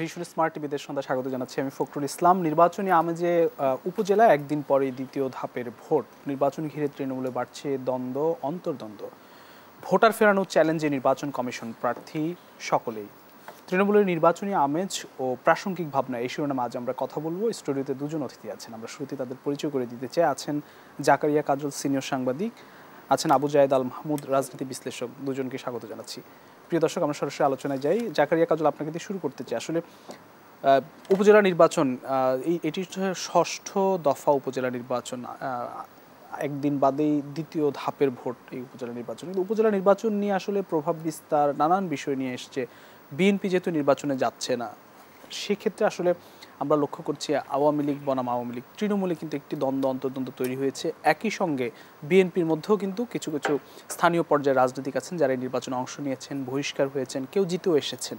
ভীষণ স্মার্ট টিভিদের সন্ধ্যা স্বাগত জানাচ্ছি আমি ফখরুল ইসলাম নির্বাচনী আমেজে উপজেলা একদিন পরে দ্বিতীয় ধাপের ভোট নির্বাচন ঘিরে তৃণমূলে বাড়ছে দ্বন্দ্ব অন্তর্দ্বন্দ্ব ভোটার ফেরানোর চ্যালেঞ্জে নির্বাচন কমিশন প্রার্থী সকলেই তৃণমূলের নির্বাচনী আমেজ ও প্রাসঙ্গিক ভাবনা এই শিরোনামে আজ আমরা কথা বলবো স্টুডিওতে দুজন অতিথি আছেন আমরা শুরুতে তাদের পরিচয় করে দিতে চাই আছেন জাকারিয়া কাজল সিনিয়র সাংবাদিক আছেন আবু জায়দ আল মাহমুদ রাজনীতি বিশ্লেষক দুজনকে স্বাগত জানাচ্ছি প্রিয় দর্শক আমরা সরাসরি আলোচনায় যাই জাকারিয়া কাজল আপনাকে দিয়ে শুরু করতে চাই আসলে উপজেলা নির্বাচন এটি ষষ্ঠ দফা উপজেলা নির্বাচন একদিন বাদেই দ্বিতীয় ধাপের ভোট এই উপজেলা নির্বাচন কিন্তু উপজেলা নির্বাচন নিয়ে আসলে প্রভাব বিস্তার নানান বিষয় নিয়ে এসছে বিএনপি যেহেতু নির্বাচনে যাচ্ছে না সেক্ষেত্রে আসলে আমরা লক্ষ্য করছি আওয়ামী লীগ বনাম আওয়ামী লীগ তৃণমূলে কিন্তু একটি দ্বন্দ্ব অন্তর্দ্বন্দ্ব তৈরি হয়েছে একই সঙ্গে বিএনপির মধ্যেও কিন্তু কিছু কিছু স্থানীয় পর্যায়ে রাজনৈতিক আছেন যারা নির্বাচনে অংশ নিয়েছেন বহিষ্কার হয়েছেন কেউ জিতেও এসেছেন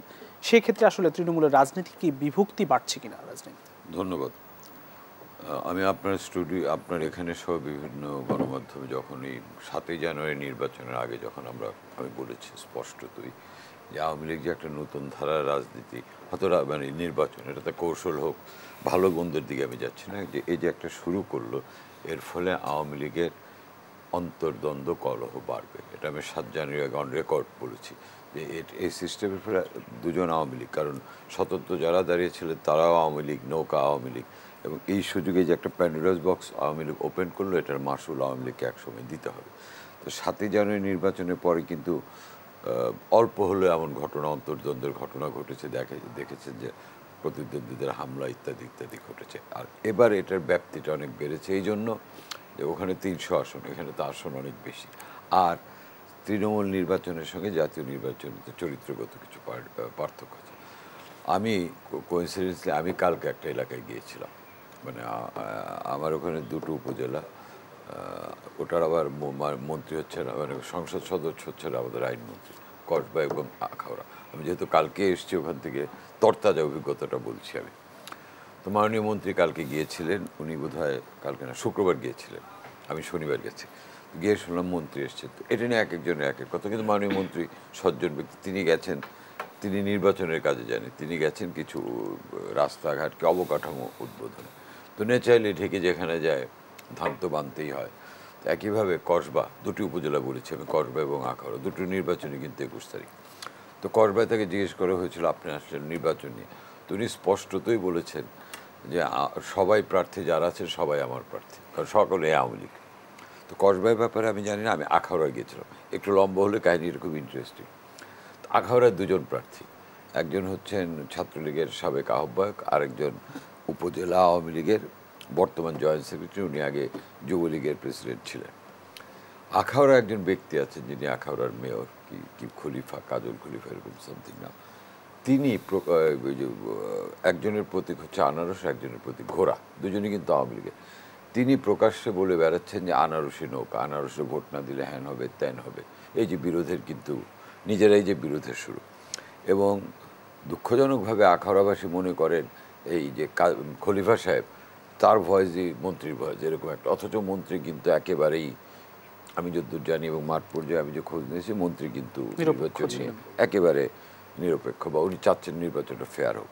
সেক্ষেত্রে আসলে তৃণমূলের রাজনীতি কি বিভক্তি বাড়ছে কিনা রাজনীতি ধন্যবাদ আমি আপনার স্টুডিও আপনার এখানে সহ বিভিন্ন গণমাধ্যমে যখন এই সাতই জানুয়ারি নির্বাচনের আগে যখন আমরা আমি বলেছি স্পষ্টতই যে আওয়ামী লীগ যে একটা নতুন ধারার রাজনীতি হয়তো মানে নির্বাচন এটাতে কৌশল হোক ভালো গন্ধের দিকে আমি যাচ্ছি না যে এই যে একটা শুরু করলো এর ফলে আওয়ামী লীগের অন্তর্দ্বন্দ্ব কলহ বাড়বে এটা আমি সাত জানুয়ারি আগে অন রেকর্ড বলেছি যে এই সিস্টেমের ফলে দুজন আওয়ামী লীগ কারণ স্বতন্ত্র যারা দাঁড়িয়েছিলেন তারাও আওয়ামী লীগ নৌকা আওয়ামী লীগ এবং এই সুযোগে যে একটা Pandora's box Awami League open করলো এটার মাসুল আওয়ামী লীগকে একসময় দিতে হবে তো সাতই জানুয়ারি নির্বাচনের পরে কিন্তু অল্প হলেও এমন ঘটনা অন্তর্দ্বন্দ্বের ঘটনা ঘটেছে দেখে দেখেছেন যে প্রতিদ্বন্দ্বীদের হামলা ইত্যাদি ইত্যাদি ঘটেছে আর এবার এটার ব্যাপ্তিটা অনেক বেড়েছে এই জন্য যে ওখানে তিনশো আসন এখানে তো আসন অনেক বেশি আর তৃণমূল নির্বাচনের সঙ্গে জাতীয় নির্বাচনের চরিত্রগত কিছু পার্থক্য আছে আমি কোইন্সিডেন্সলি আমি কালকে একটা এলাকায় গিয়েছিলাম মানে আমার ওখানে দুটো উপজেলা ওটার আবার মন্ত্রী হচ্ছেন মানে সংসদ সদস্য হচ্ছেন আমাদের আইনমন্ত্রী কসবা এবং আখাওড়া আমি যেহেতু কালকে এসেছি ওখান থেকে তরতাজা অভিজ্ঞতাটা বলছি আমি তো মাননীয় মন্ত্রী কালকে গিয়েছিলেন উনি বোধ কালকে না শুক্রবার গিয়েছিলেন আমি শনিবার গেছি গিয়ে শুনলাম মন্ত্রী এসছে তো এটা নিয়ে এক একজনের এক এক কথা কিন্তু মাননীয় মন্ত্রী সজ্জন ব্যক্তি তিনি গেছেন তিনি নির্বাচনের কাজে জানেন তিনি গেছেন কিছু রাস্তাঘাটকে অবকাঠামো উদ্বোধনে তো নেচাইলে ঢেকে যেখানে যায় ধান তো বানতেই হয় একইভাবে কসবা দুটি উপজেলা বলেছি আমি কসবা এবং আখাউড়া দুটি নির্বাচনী কিন্তু একুশ তারিখ তো কসবায় তাকে জিজ্ঞেস করা হয়েছিল আপনি আসলেন নির্বাচন নিয়ে তো উনি স্পষ্টতই বলেছেন যে সবাই প্রার্থী যারা আছেন সবাই আমার প্রার্থী কারণ সকলে আওয়ামী লীগ তো কসবায় ব্যাপারে আমি জানি না আমি আখাউড়ায় গিয়েছিলাম একটু লম্বা হলে কাহিনি এরকম ইন্টারেস্টিং আখাউড়ায় দুজন প্রার্থী একজন হচ্ছেন ছাত্রলীগের সাবেক আহ্বায়ক আরেকজন উপজেলা আওয়ামী লীগের বর্তমান জয়েন্ট সেক্রেটারি উনি আগে যুবলীগের প্রেসিডেন্ট ছিলেন আখাউড়া একজন ব্যক্তি আছেন যিনি আখাউড়ার মেয়র কি কি খলিফা কাজল খলিফা এরকম সামথিং না তিনি একজনের প্রতীক হচ্ছে আনারস একজনের প্রতীক ঘোড়া দুজনই কিন্তু আওয়ামী লীগের তিনি প্রকাশ্যে বলে বেড়াচ্ছেন যে আনারসে নৌকা আনারসে ভোট না দিলে হ্যান হবে ত্যান হবে এই যে বিরোধের কিন্তু নিজেরাই যে বিরোধের শুরু এবং দুঃখজনকভাবে আখাউড়াবাসী মনে করেন এই যে খলিফা সাহেব তার ভয়েসই মন্ত্রীর ভয়েস এরকম একটা অথচ মন্ত্রী কিন্তু একেবারেই আমি যদি জানি এবং মাঠ পর্যায়ে আমি যে খোঁজ নিয়েছি মন্ত্রী কিন্তু নির্বাচন একেবারে নিরপেক্ষ বা উনি চাচ্ছেন নির্বাচনটা ফেয়ার হোক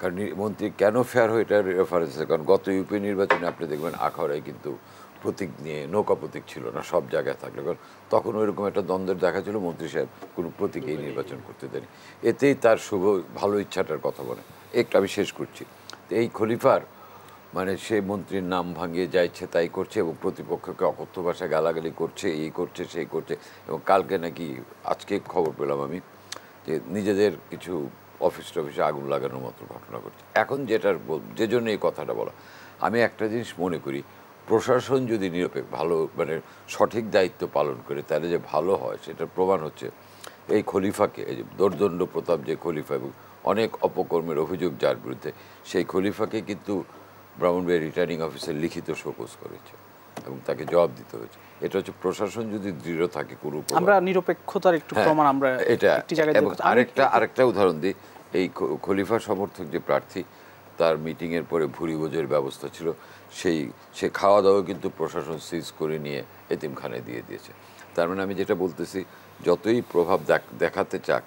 কারণ মন্ত্রী কেন ফেয়ার হয় এটার রেফারেন্স কারণ গত ইউপি নির্বাচনে আপনি দেখবেন আখড়ায় কিন্তু প্রতীক নিয়ে নৌকা প্রতীক ছিল না সব জায়গায় থাকলে কারণ তখন ওইরকম একটা দ্বন্দ্বের দেখা ছিল মন্ত্রী সাহেব কোনো প্রতীক এই নির্বাচন করতে দেয়নি এতেই তার শুভ ভালো ইচ্ছাটার কথা বলে একটা আমি শেষ করছি এই খলিফার মানে সে মন্ত্রীর নাম ভাঙিয়ে যা ইচ্ছে তাই করছে এবং প্রতিপক্ষকে অকথ্য ভাষায় গালাগালি করছে এই করছে সেই করছে এবং কালকে নাকি আজকে খবর পেলাম আমি যে নিজেদের কিছু অফিস টফিসে আগুন লাগানোর মতো ঘটনা ঘটছে এখন যেটার যে জন্য এই কথাটা বলা আমি একটা জিনিস মনে করি প্রশাসন যদি নিরপেক্ষ ভালো মানে সঠিক দায়িত্ব পালন করে তাহলে যে ভালো হয় সেটার প্রমাণ হচ্ছে এই খলিফাকে এই যে দর্দণ্ড প্রতাপ যে খলিফা এবং অনেক অপকর্মের অভিযোগ যার বিরুদ্ধে সেই খলিফাকে কিন্তু ব্রাউন রিটার্নিং অফিসার লিখিত শোকজ করেছে এবং তাকে জবাব দিতে হয়েছে এটা হচ্ছে প্রশাসন যদি দৃঢ় থাকে কোনো আমরা নিরপেক্ষতার একটু হ্যাঁ, প্রমাণ আমরা এটা আরেকটা আরেকটা উদাহরণ দিই এই খলিফা সমর্থক যে প্রার্থী তার মিটিংয়ের পরে ভুরি বোঝের ব্যবস্থা ছিল সেই সে খাওয়া দাওয়া কিন্তু প্রশাসন সিজ করে নিয়ে এতিমখানে দিয়ে দিয়েছে তার মানে আমি যেটা বলতেছি যতই প্রভাব দেখাতে চাক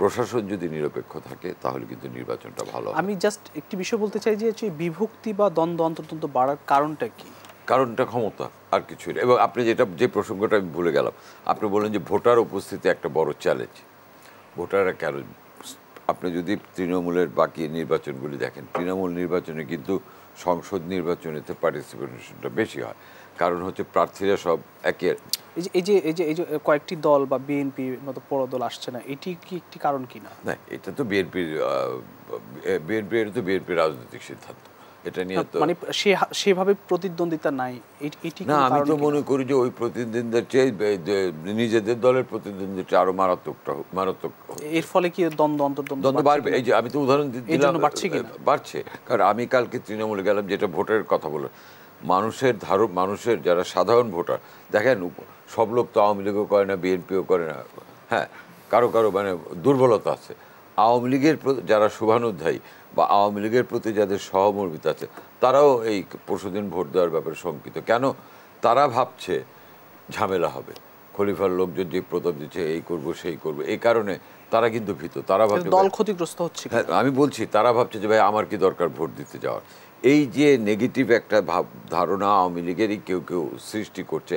প্রশাসন যদি নিরপেক্ষ থাকে তাহলে কিন্তু নির্বাচনটা ভালো আমি জাস্ট একটি বিষয় বলতে চাই যে বিভক্তি বা দ্বন্দ্ব অন্তর্দ্বন্দ্ব বাড়ার কারণটা কি কারণটা ক্ষমতা আর কিছু এবং আপনি যেটা যে প্রসঙ্গটা আমি ভুলে গেলাম আপনি বললেন যে ভোটার উপস্থিতি একটা বড় চ্যালেঞ্জ ভোটাররা কেন আপনি যদি তৃণমূলের বাকি নির্বাচনগুলি দেখেন তৃণমূল নির্বাচনে কিন্তু সংসদ নির্বাচনেতে পার্টিসিপেশনটা বেশি হয় কারণ হচ্ছে প্রার্থীরা সব একে এই যে এই যে এই যে কয়েকটি দল বা মতো বড় দল আসছে না এটি কি একটি কারণ কি না এটা তো বিএনপির বিএনপি তো রাজনৈতিক সিদ্ধান্ত এটা নিয়ে তো মানে সেভাবে প্রতিদ্বন্দ্বিতা নাই এটি না আমি তো মনে করি যে ওই প্রতিদ্বন্দ্বিতার চেয়ে নিজেদের দলের প্রতিদ্বন্দ্বিতা আরো মারাত্মকটা মারাত্মক এর ফলে কি দ্বন্দ্ব অন্তর্দ্বন্দ্ব দ্বন্দ্ব বাড়বে এই যে আমি তো উদাহরণ দিলাম বাড়ছে বাড়ছে কারণ আমি কালকে তৃণমূলে গেলাম যেটা ভোটের কথা বলে মানুষের ধার মানুষের যারা সাধারণ ভোটার দেখেন সব লোক তো আওয়ামী লীগও করে না বিএনপিও করে না হ্যাঁ কারো কারো মানে দুর্বলতা আছে আওয়ামী লীগের যারা শুভানুধ্যায়ী বা আওয়ামী লীগের প্রতি যাদের সহমর্মিত আছে তারাও এই পরশুদিন ভোট দেওয়ার ব্যাপারে শঙ্কিত কেন তারা ভাবছে ঝামেলা হবে খলিফার লোকজন যে প্রতাপ দিচ্ছে এই করব সেই করব এই কারণে তারা কিন্তু ভীত তারা ভাবছে দল ক্ষতিগ্রস্ত হচ্ছে হ্যাঁ, আমি বলছি তারা ভাবছে যে ভাই আমার কি দরকার ভোট দিতে যাওয়ার এই যে নেগেটিভ একটা ভাব ধারণা আওয়ামী লীগেরই কেউ কেউ সৃষ্টি করছে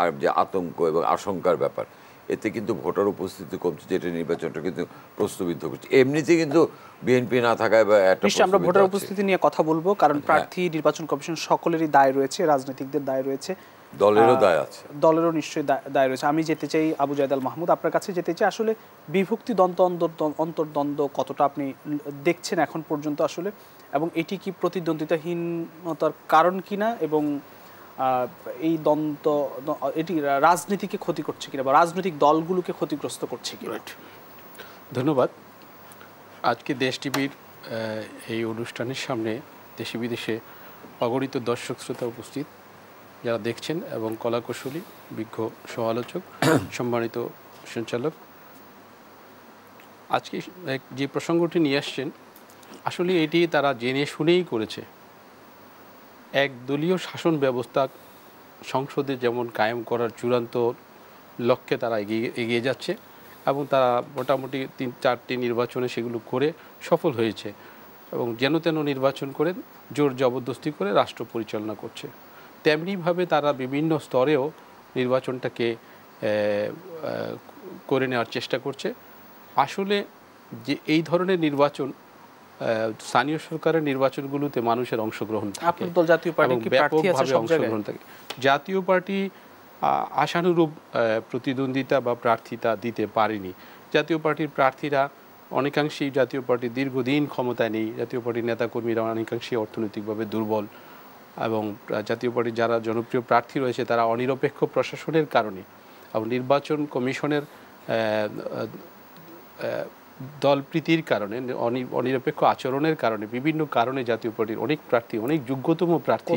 আর যে আতঙ্ক এবং আশঙ্কার ব্যাপার এতে কিন্তু ভোটার উপস্থিতি কমছে যেটা নির্বাচনটা কিন্তু প্রশ্নবিদ্ধ করছে এমনিতে কিন্তু বিএনপি না থাকায় বা নিশ্চয়ই আমরা ভোটার উপস্থিতি নিয়ে কথা বলবো কারণ হ্যাঁ। প্রার্থী নির্বাচন কমিশন সকলেরই দায় রয়েছে রাজনৈতিকদের দায় রয়েছে দলেরও দায় আছে দলেরও নিশ্চয়ই দায় রয়েছে আমি যেতে চাই আবু জায়দাল মাহমুদ আপনার কাছে যেতে চাই আসলে বিভক্তি দ্বন্দ্ব অন্তর্দ্বন্দ্ব কতটা আপনি দেখছেন এখন পর্যন্ত আসলে এবং এটি কি প্রতিদ্বন্দ্বিতাহীনতার কারণ কিনা এবং এই দ্বন্দ্ব এটি রাজনীতিকে ক্ষতি করছে কিনা বা রাজনৈতিক দলগুলোকে ক্ষতিগ্রস্ত করছে কিনা ধন্যবাদ আজকে দেশ টিভির এই অনুষ্ঠানের সামনে দেশে বিদেশে অগণিত দর্শক শ্রোতা উপস্থিত যারা দেখছেন এবং কলাকুশলী বিজ্ঞ সমালোচক সম্মানিত সঞ্চালক আজকে যে প্রসঙ্গটি নিয়ে আসছেন আসলে এটি তারা জেনে শুনেই করেছে এক দলীয় শাসন ব্যবস্থা সংসদে যেমন কায়েম করার চূড়ান্ত লক্ষ্যে তারা এগিয়ে এগিয়ে যাচ্ছে এবং তারা মোটামুটি তিন চারটি নির্বাচনে সেগুলো করে সফল হয়েছে এবং যেন তেন নির্বাচন করে জোর জবরদস্তি করে রাষ্ট্র পরিচালনা করছে তেমনিভাবে তারা বিভিন্ন স্তরেও নির্বাচনটাকে করে নেওয়ার চেষ্টা করছে আসলে যে এই ধরনের নির্বাচন স্থানীয় সরকারের নির্বাচনগুলোতে মানুষের অংশগ্রহণ থাকে অংশগ্রহণ থাকে জাতীয় পার্টি আশানুরূপ প্রতিদ্বন্দ্বিতা বা প্রার্থিতা দিতে পারেনি জাতীয় পার্টির প্রার্থীরা অনেকাংশেই জাতীয় পার্টি দীর্ঘদিন ক্ষমতায় নেই জাতীয় পার্টির নেতাকর্মীরা অনেকাংশেই অর্থনৈতিকভাবে দুর্বল এবং জাতীয় পার্টির যারা জনপ্রিয় প্রার্থী রয়েছে তারা অনিরপেক্ষ প্রশাসনের কারণে এবং নির্বাচন কমিশনের দলপ্রীতির কারণে অনিরপেক্ষ আচরণের কারণে বিভিন্ন কারণে জাতীয় পার্টির অনেক প্রার্থী অনেক যোগ্যতম প্রার্থী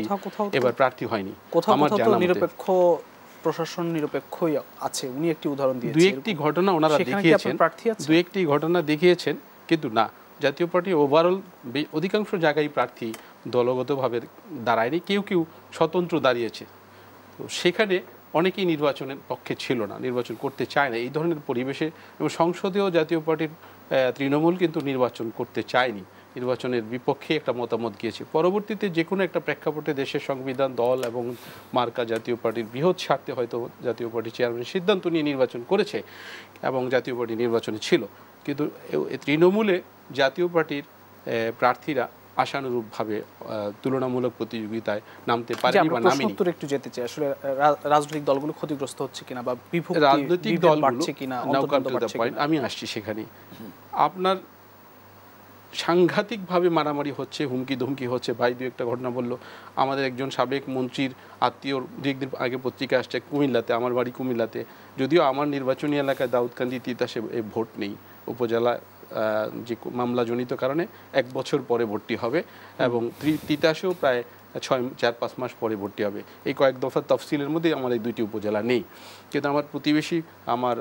এবার প্রার্থী হয়নি আমার জানা নিরপেক্ষ প্রশাসন নিরপেক্ষই আছে উনি একটি উদাহরণ দিয়ে দুই একটি ঘটনা ওনারা দেখিয়েছেন দুই একটি ঘটনা দেখিয়েছেন কিন্তু না জাতীয় পার্টি ওভারঅল অধিকাংশ জায়গায় প্রার্থী দলগতভাবে দাঁড়ায়নি কেউ কেউ স্বতন্ত্র দাঁড়িয়েছে তো সেখানে অনেকেই নির্বাচনের পক্ষে ছিল না নির্বাচন করতে চায় না এই ধরনের পরিবেশে এবং সংসদীয় জাতীয় পার্টির তৃণমূল কিন্তু নির্বাচন করতে চায়নি নির্বাচনের বিপক্ষে একটা মতামত গিয়েছে পরবর্তীতে যে কোনো একটা প্রেক্ষাপটে দেশের সংবিধান দল এবং মার্কা জাতীয় পার্টির বৃহৎ স্বার্থে হয়তো জাতীয় পার্টি চেয়ারম্যান সিদ্ধান্ত নিয়ে নির্বাচন করেছে এবং জাতীয় পার্টি নির্বাচনে ছিল কিন্তু তৃণমূলে জাতীয় পার্টির প্রার্থীরা আশানুরূপভাবে তুলনামূলক প্রতিযোগিতায় নামতে পারে বা নামেনি উত্তর একটু যেতে চাই আসলে রাজনৈতিক দলগুলো ক্ষতিগ্রস্ত হচ্ছে কিনা বা বিভক্তি রাজনৈতিক দল বাড়ছে কিনা পয়েন্ট আমি আসছি সেখানে আপনার সাংঘাতিকভাবে মারামারি হচ্ছে হুমকি ধুমকি হচ্ছে ভাই দু একটা ঘটনা বললো আমাদের একজন সাবেক মন্ত্রীর আত্মীয় দু একদিন আগে পত্রিকা আসছে কুমিল্লাতে আমার বাড়ি কুমিল্লাতে যদিও আমার নির্বাচনী এলাকায় দাউদকান্দি তিতাসে ভোট নেই উপজেলা যে মামলাজনিত কারণে এক বছর পরে ভর্তি হবে এবং তিতাসেও প্রায় ছয় চার পাঁচ মাস পরে ভর্তি হবে এই কয়েক দফার তফসিলের মধ্যে আমার এই দুইটি উপজেলা নেই কিন্তু আমার প্রতিবেশী আমার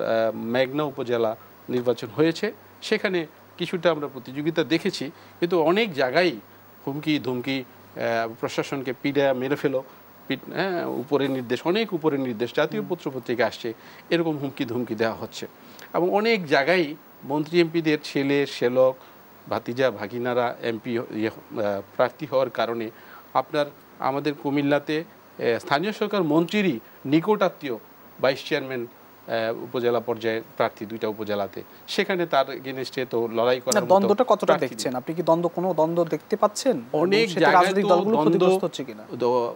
মেঘনা উপজেলা নির্বাচন হয়েছে সেখানে কিছুটা আমরা প্রতিযোগিতা দেখেছি কিন্তু অনেক জায়গায় হুমকি ধুমকি প্রশাসনকে পিড়া মেরে ফেলো হ্যাঁ উপরের নির্দেশ অনেক উপরের নির্দেশ জাতীয় পত্রপত্রিকা আসছে এরকম হুমকি ধুমকি দেওয়া হচ্ছে এবং অনেক জায়গায় মন্ত্রী এমপিদের ছেলে শ্যালক ভাতিজা ভাগিনারা এমপি ইয়ে, প্রার্থী হওয়ার কারণে আপনার আমাদের কুমিল্লাতে স্থানীয় সরকার মন্ত্রীরই নিকটাত্মীয় ভাইস চেয়ারম্যান উপজেলা পর্যায়ে প্রার্থী দুইটা উপজেলাতে সেখানে তার এগেনস্টে তো লড়াই করার দ্বন্দ্বটা কতটা দেখছেন আপনি কি দ্বন্দ্ব কোনো দ্বন্দ্ব দেখতে পাচ্ছেন অনেক জায়গায় দলগুলো হচ্ছে কিনা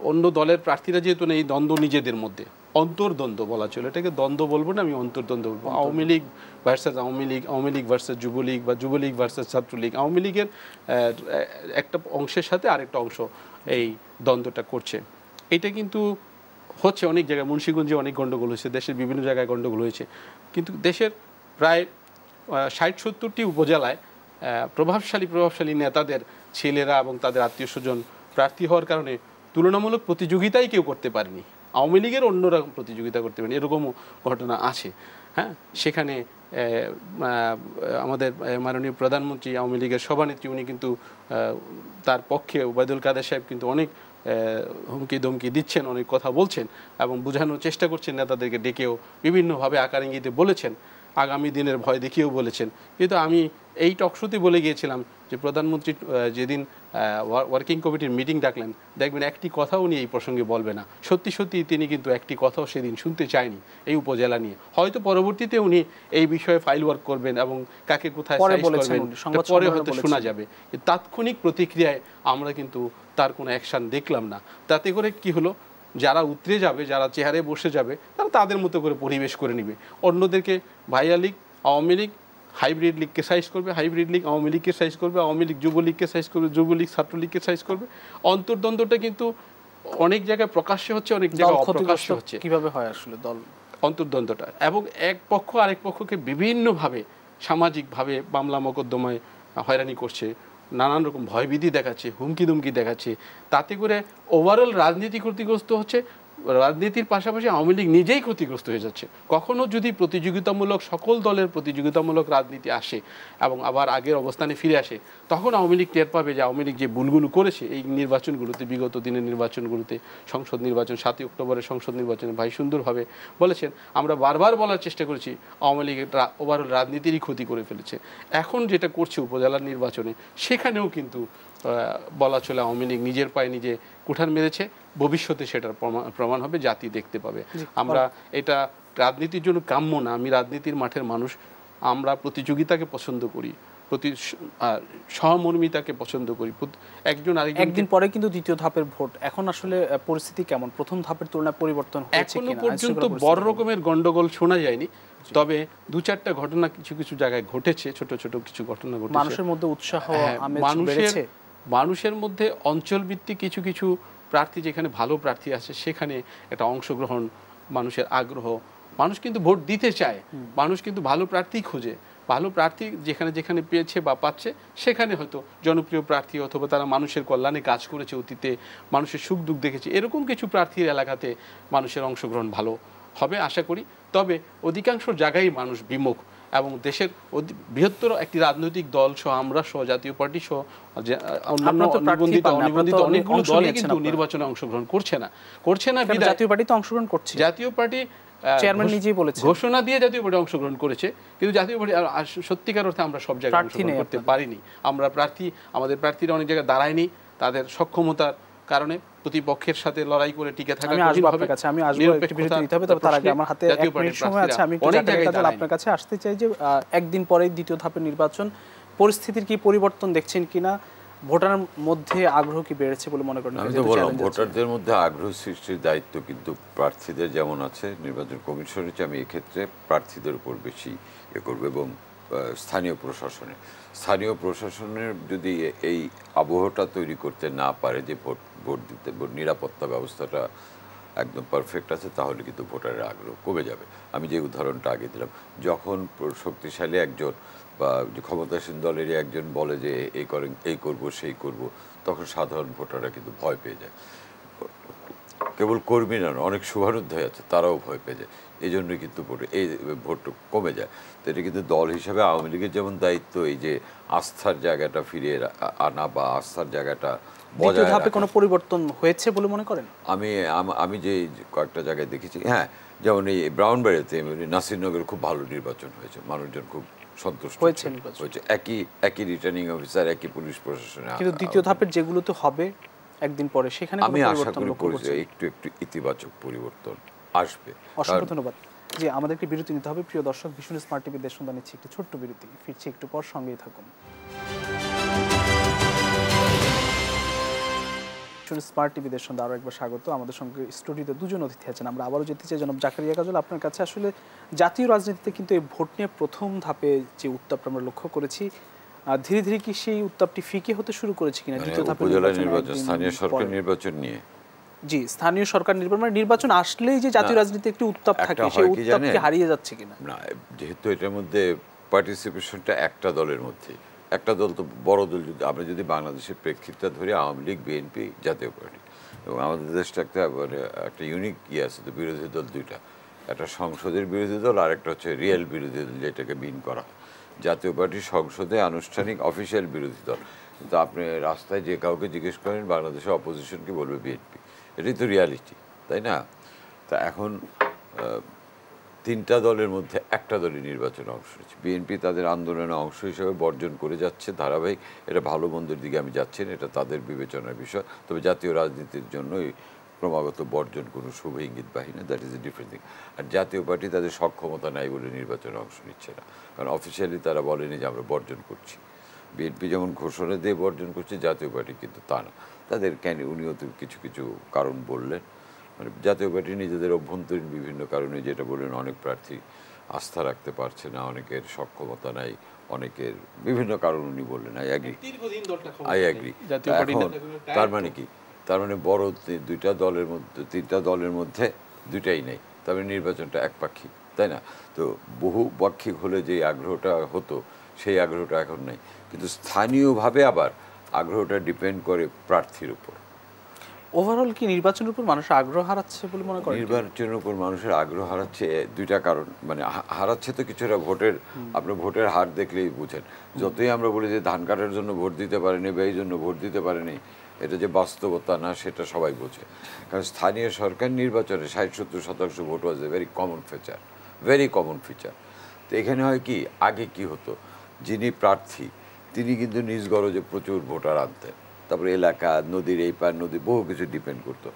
অন্য দলের প্রার্থীরা যেহেতু নেই দ্বন্দ্ব নিজেদের মধ্যে অন্তর্দ্বন্দ্ব বলা ছিল এটাকে দ্বন্দ্ব বলবো না আমি অন্তর্দ্বন্দ্ব বলবো আওয়ামী লীগ ভার্সেস আওয়ামী লীগ আওয়ামী লীগ ভার্সেস যুবলীগ বা যুবলীগ ভার্সেস ছাত্রলীগ আওয়ামী লীগের একটা অংশের সাথে আরেকটা অংশ এই দ্বন্দ্বটা করছে এটা কিন্তু হচ্ছে অনেক জায়গায় মুন্সীগঞ্জে অনেক গণ্ডগোল হয়েছে দেশের বিভিন্ন জায়গায় গণ্ডগোল হয়েছে কিন্তু দেশের প্রায় ষাট সত্তরটি উপজেলায় প্রভাবশালী প্রভাবশালী নেতাদের ছেলেরা এবং তাদের আত্মীয় স্বজন প্রার্থী হওয়ার কারণে তুলনামূলক প্রতিযোগিতাই কেউ করতে পারেনি আওয়ামী লীগের অন্যরা প্রতিযোগিতা করতে পারেন এরকমও ঘটনা আছে হ্যাঁ সেখানে আমাদের মাননীয় প্রধানমন্ত্রী আওয়ামী লীগের সভানেত্রী উনি কিন্তু তার পক্ষে ওবায়দুল কাদের সাহেব কিন্তু অনেক হুমকি ধমকি দিচ্ছেন অনেক কথা বলছেন এবং বোঝানোর চেষ্টা করছেন নেতাদেরকে ডেকেও বিভিন্নভাবে আকার ইঙ্গিতে বলেছেন আগামী দিনের ভয় দেখিয়েও বলেছেন কিন্তু আমি এই টকশোতে বলে গিয়েছিলাম যে প্রধানমন্ত্রী যেদিন ওয়ার্কিং কমিটির মিটিং ডাকলেন দেখবেন একটি কথা উনি এই প্রসঙ্গে বলবে না সত্যি সত্যি তিনি কিন্তু একটি কথাও সেদিন শুনতে চায়নি এই উপজেলা নিয়ে হয়তো পরবর্তীতে উনি এই বিষয়ে ফাইল ওয়ার্ক করবেন এবং কাকে কোথায় করবেন পরে হয়তো শোনা যাবে তাৎক্ষণিক প্রতিক্রিয়ায় আমরা কিন্তু তার কোনো অ্যাকশান দেখলাম না তাতে করে কি হলো যারা উতরে যাবে যারা চেহারে বসে যাবে তারা তাদের মতো করে পরিবেশ করে নেবে অন্যদেরকে ভাইয়া লীগ আওয়ামী লীগ হাইব্রিড লীগকে সাইজ করবে হাইব্রিড লীগ আওয়ামী লীগকে সাইজ করবে আওয়ামী লীগ যুবলীগকে সাইজ করবে যুবলীগ ছাত্রলীগকে সাইজ করবে অন্তর্দ্বন্দ্বটা কিন্তু অনেক জায়গায় প্রকাশ্য হচ্ছে অনেক জায়গায় অপ্রকাশ্য হচ্ছে কিভাবে হয় আসলে দল অন্তর্দ্বন্দ্বটা এবং এক পক্ষ আরেক পক্ষকে বিভিন্নভাবে সামাজিকভাবে মামলা মকদ্দমায় হয়রানি করছে নানান রকম ভয়ভীতি দেখাচ্ছে হুমকি দুমকি দেখাচ্ছে তাতে করে ওভারঅল রাজনীতি ক্ষতিগ্রস্ত হচ্ছে রাজনীতির পাশাপাশি আওয়ামী লীগ নিজেই ক্ষতিগ্রস্ত হয়ে যাচ্ছে কখনো যদি প্রতিযোগিতামূলক সকল দলের প্রতিযোগিতামূলক রাজনীতি আসে এবং আবার আগের অবস্থানে ফিরে আসে তখন আওয়ামী লীগ টের পাবে যে আওয়ামী লীগ যে ভুলগুলো করেছে এই নির্বাচনগুলোতে বিগত দিনের নির্বাচনগুলোতে সংসদ নির্বাচন সাতই অক্টোবরের সংসদ নির্বাচনে ভাই সুন্দরভাবে বলেছেন আমরা বারবার বলার চেষ্টা করেছি আওয়ামী লীগ ওভারঅল রাজনীতিরই ক্ষতি করে ফেলেছে এখন যেটা করছে উপজেলার নির্বাচনে সেখানেও কিন্তু বলা চলে আওয়ামী লীগ নিজের পায়ে নিজে কুঠার মেরেছে ভবিষ্যতে সেটার প্রমাণ হবে জাতি দেখতে পাবে আমরা এটা রাজনীতির জন্য কাম্য না আমি রাজনীতির মাঠের মানুষ আমরা প্রতিযোগিতাকে পছন্দ করি প্রতি সহমর্মিতাকে পছন্দ করি একজন একদিন পরে কিন্তু দ্বিতীয় ধাপের ভোট এখন আসলে পরিস্থিতি কেমন প্রথম ধাপের তুলনায় পরিবর্তন হয়েছে এখনো পর্যন্ত বড় রকমের গন্ডগোল শোনা যায়নি তবে দু চারটা ঘটনা কিছু কিছু জায়গায় ঘটেছে ছোট ছোট কিছু ঘটনা ঘটেছে মানুষের মধ্যে উৎসাহ হ্যাঁ, মানুষের মানুষের মধ্যে অঞ্চলভিত্তিক কিছু কিছু প্রার্থী যেখানে ভালো প্রার্থী আছে সেখানে একটা অংশগ্রহণ মানুষের আগ্রহ মানুষ কিন্তু ভোট দিতে চায় মানুষ কিন্তু ভালো প্রার্থী খুঁজে ভালো প্রার্থী যেখানে যেখানে পেয়েছে বা পাচ্ছে সেখানে হয়তো জনপ্রিয় প্রার্থী অথবা তারা মানুষের কল্যাণে কাজ করেছে অতীতে মানুষের সুখ দুঃখ দেখেছে এরকম কিছু প্রার্থীর এলাকাতে মানুষের অংশগ্রহণ ভালো হবে আশা করি তবে অধিকাংশ জায়গায় মানুষ বিমুখ এবং দেশের বৃহত্তর একটি রাজনৈতিক দল সহ আমরা সহ জাতীয় পার্টি সহ নির্বাচনে অংশগ্রহণ করছে না করছে না জাতীয় পার্টি তো অংশগ্রহণ করছে জাতীয় পার্টি চেয়ারম্যান নিজেই বলেছে ঘোষণা দিয়ে জাতীয় পার্টি অংশগ্রহণ করেছে কিন্তু জাতীয় পার্টি সত্যিকার অর্থে আমরা সব জায়গায় অংশগ্রহণ করতে পারিনি আমরা প্রার্থী আমাদের প্রার্থীরা অনেক জায়গায় দাঁড়ায়নি তাদের সক্ষমতার কারণে প্রতিপক্ষের সাথে লড়াই করে টিকে থাকা আপনার কাছে আসতে চাই যে একদিন পরেই দ্বিতীয় ধাপের নির্বাচন পরিস্থিতির কি পরিবর্তন দেখছেন কিনা ভোটার মধ্যে আগ্রহ কি বেড়েছে বলে মনে করেন বললাম ভোটারদের মধ্যে আগ্রহ সৃষ্টির দায়িত্ব কিন্তু প্রার্থীদের যেমন আছে নির্বাচন কমিশনের আমি এক্ষেত্রে প্রার্থীদের উপর বেশি এ করব এবং স্থানীয় প্রশাসনে স্থানীয় প্রশাসনের যদি এই আবহটা তৈরি করতে না পারে যে ভোট ভোট দিতে ভোট নিরাপত্তা ব্যবস্থাটা একদম পারফেক্ট আছে তাহলে কিন্তু ভোটারের আগ্রহ কমে যাবে আমি যে উদাহরণটা আগে দিলাম যখন শক্তিশালী একজন বা ক্ষমতাসীন দলেরই একজন বলে যে এই করেন এই করব সেই করব তখন সাধারণ ভোটাররা কিন্তু ভয় পেয়ে যায় কেবল কর্মীরা অনেক শুভানুধ্যায় আছে তারাও ভয় পেয়ে যায় এই জন্য কিন্তু এই ভোট কমে যায় তো এটা কিন্তু দল হিসাবে আওয়ামী লীগের যেমন দায়িত্ব এই যে আস্থার জায়গাটা ফিরে আনা বা আস্থার জায়গাটা বজায় ধাপে কোনো পরিবর্তন হয়েছে বলে মনে করেন আমি আমি যে কয়েকটা জায়গায় দেখেছি হ্যাঁ যেমন এই ব্রাউনবাড়িতে নাসিরনগর খুব ভালো নির্বাচন হয়েছে মানুষজন খুব সন্তুষ্ট হয়েছে হয়েছে একই একই রিটার্নিং অফিসার একই পুলিশ প্রশাসনে কিন্তু দ্বিতীয় ধাপের যেগুলো তো হবে একদিন পরে সেখানে আমি আশা করি একটু একটু ইতিবাচক পরিবর্তন আসবে অসংখ্য ধন্যবাদ জি আমাদেরকে বিরতি নিতে হবে প্রিয় দর্শক ভীষণ স্মার্ট টিভি দেশ সন্ধান নিচ্ছি একটি ছোট্ট বিরতি ফিরছি একটু পর সঙ্গেই থাকুন স্মার্ট টিভি দেশ সন্ধ্যা আরও একবার স্বাগত আমাদের সঙ্গে স্টুডিওতে দুজন অতিথি আছেন আমরা আবারও যেতে চাই জনাব জাকারিয়া কাজল আপনার কাছে আসলে জাতীয় রাজনীতিতে কিন্তু এই ভোট নিয়ে প্রথম ধাপে যে উত্তাপটা আমরা লক্ষ্য করেছি ধীরে ধীরে কি সেই উত্তাপটি ফিকে হতে শুরু করেছে কিনা মানে দ্বিতীয় ধাপে উপজেলা নির্বাচন স্থানীয় সরকার নির্বাচন নিয়ে জি স্থানীয় সরকার নির্বাচন মানে নির্বাচন আসলেই যে জাতীয় রাজনীতি একটি উত্তাপ থাকে সেই উত্তাপ কি হারিয়ে যাচ্ছে কিনা না যেহেতু এটার মধ্যে পার্টিসিপেশনটা একটা দলের মধ্যে একটা দল তো বড় দল যদি আমরা যদি বাংলাদেশের প্রেক্ষিপটা ধরি আওয়ামী লীগ বিএনপি জাতীয় পার্টি এবং আমাদের দেশটা একটা মানে একটা ইউনিক ইয়ে আছে তো বিরোধী দল দুইটা একটা সংসদের বিরোধী দল আর একটা হচ্ছে রিয়েল বিরোধী দল যেটাকে বিন করা জাতীয় পার্টি সংসদে আনুষ্ঠানিক অফিসিয়াল বিরোধী দল কিন্তু আপনি রাস্তায় যে কাউকে জিজ্ঞেস করেন বাংলাদেশের অপোজিশনকে বলবে বিএনপি এটাই তো রিয়ালিটি তাই না তা এখন তিনটা দলের মধ্যে একটা দলই নির্বাচনে অংশ নিচ্ছে বিএনপি তাদের আন্দোলনে অংশ হিসেবে বর্জন করে যাচ্ছে ধারাবাহিক এটা ভালো মন্দের দিকে আমি যাচ্ছি না এটা তাদের বিবেচনার বিষয় তবে জাতীয় রাজনীতির জন্যই ক্রমাগত বর্জন কোনো শুভ ইঙ্গিত বাহিনী না that is a different thing আর জাতীয় পার্টি তাদের সক্ষমতা নাই বলে নির্বাচনে অংশ নিচ্ছে না কারণ অফিসিয়ালি তারা বলেনি যে আমরা বর্জন করছি বিএনপি যেমন ঘোষণা দিয়ে বর্জন করছে জাতীয় পার্টি কিন্তু তা না তাদের কেন উনিও তো কিছু কিছু কারণ বললেন মানে জাতীয় পার্টি নিজেদের অভ্যন্তরীণ বিভিন্ন কারণে যেটা বললেন অনেক প্রার্থী আস্থা রাখতে পারছে না অনেকের সক্ষমতা নাই অনেকের বিভিন্ন কারণ উনি বললেন আই অ্যাগ্রি আই অ্যাগ্রি এখন তার মানে কি তার মানে বড় দুইটা দলের মধ্যে তিনটা দলের মধ্যে দুইটাই নেই তবে নির্বাচনটা একপাক্ষিক তাই না তো বহু পাক্ষিক হলে যে আগ্রহটা হতো সেই আগ্রহটা এখন নেই কিন্তু স্থানীয়ভাবে আবার আগ্রহটা ডিপেন্ড করে প্রার্থীর উপর ওভারঅল কি নির্বাচনের উপর মানুষ আগ্রহ হারাচ্ছে বলে মনে করেন নির্বাচনের উপর মানুষের আগ্রহ হারাচ্ছে দুইটা কারণ মানে হারাচ্ছে তো কিছুটা ভোটের আপনি ভোটের হার দেখলেই বুঝেন যতই আমরা বলি যে ধান কাটার জন্য ভোট দিতে পারেনি বা এই জন্য ভোট দিতে পারেনি এটা যে বাস্তবতা না সেটা সবাই বোঝে কারণ স্থানীয় সরকার নির্বাচনে ষাট সত্তর শতাংশ vote was a very common feature very common feature তো এখানে হয় কি আগে কি হতো যিনি প্রার্থী তিনি কিন্তু নিজ গরজে প্রচুর ভোটার আনতেন তারপরে এলাকা নদীর এই পার নদী বহু কিছু ডিপেন্ড করতো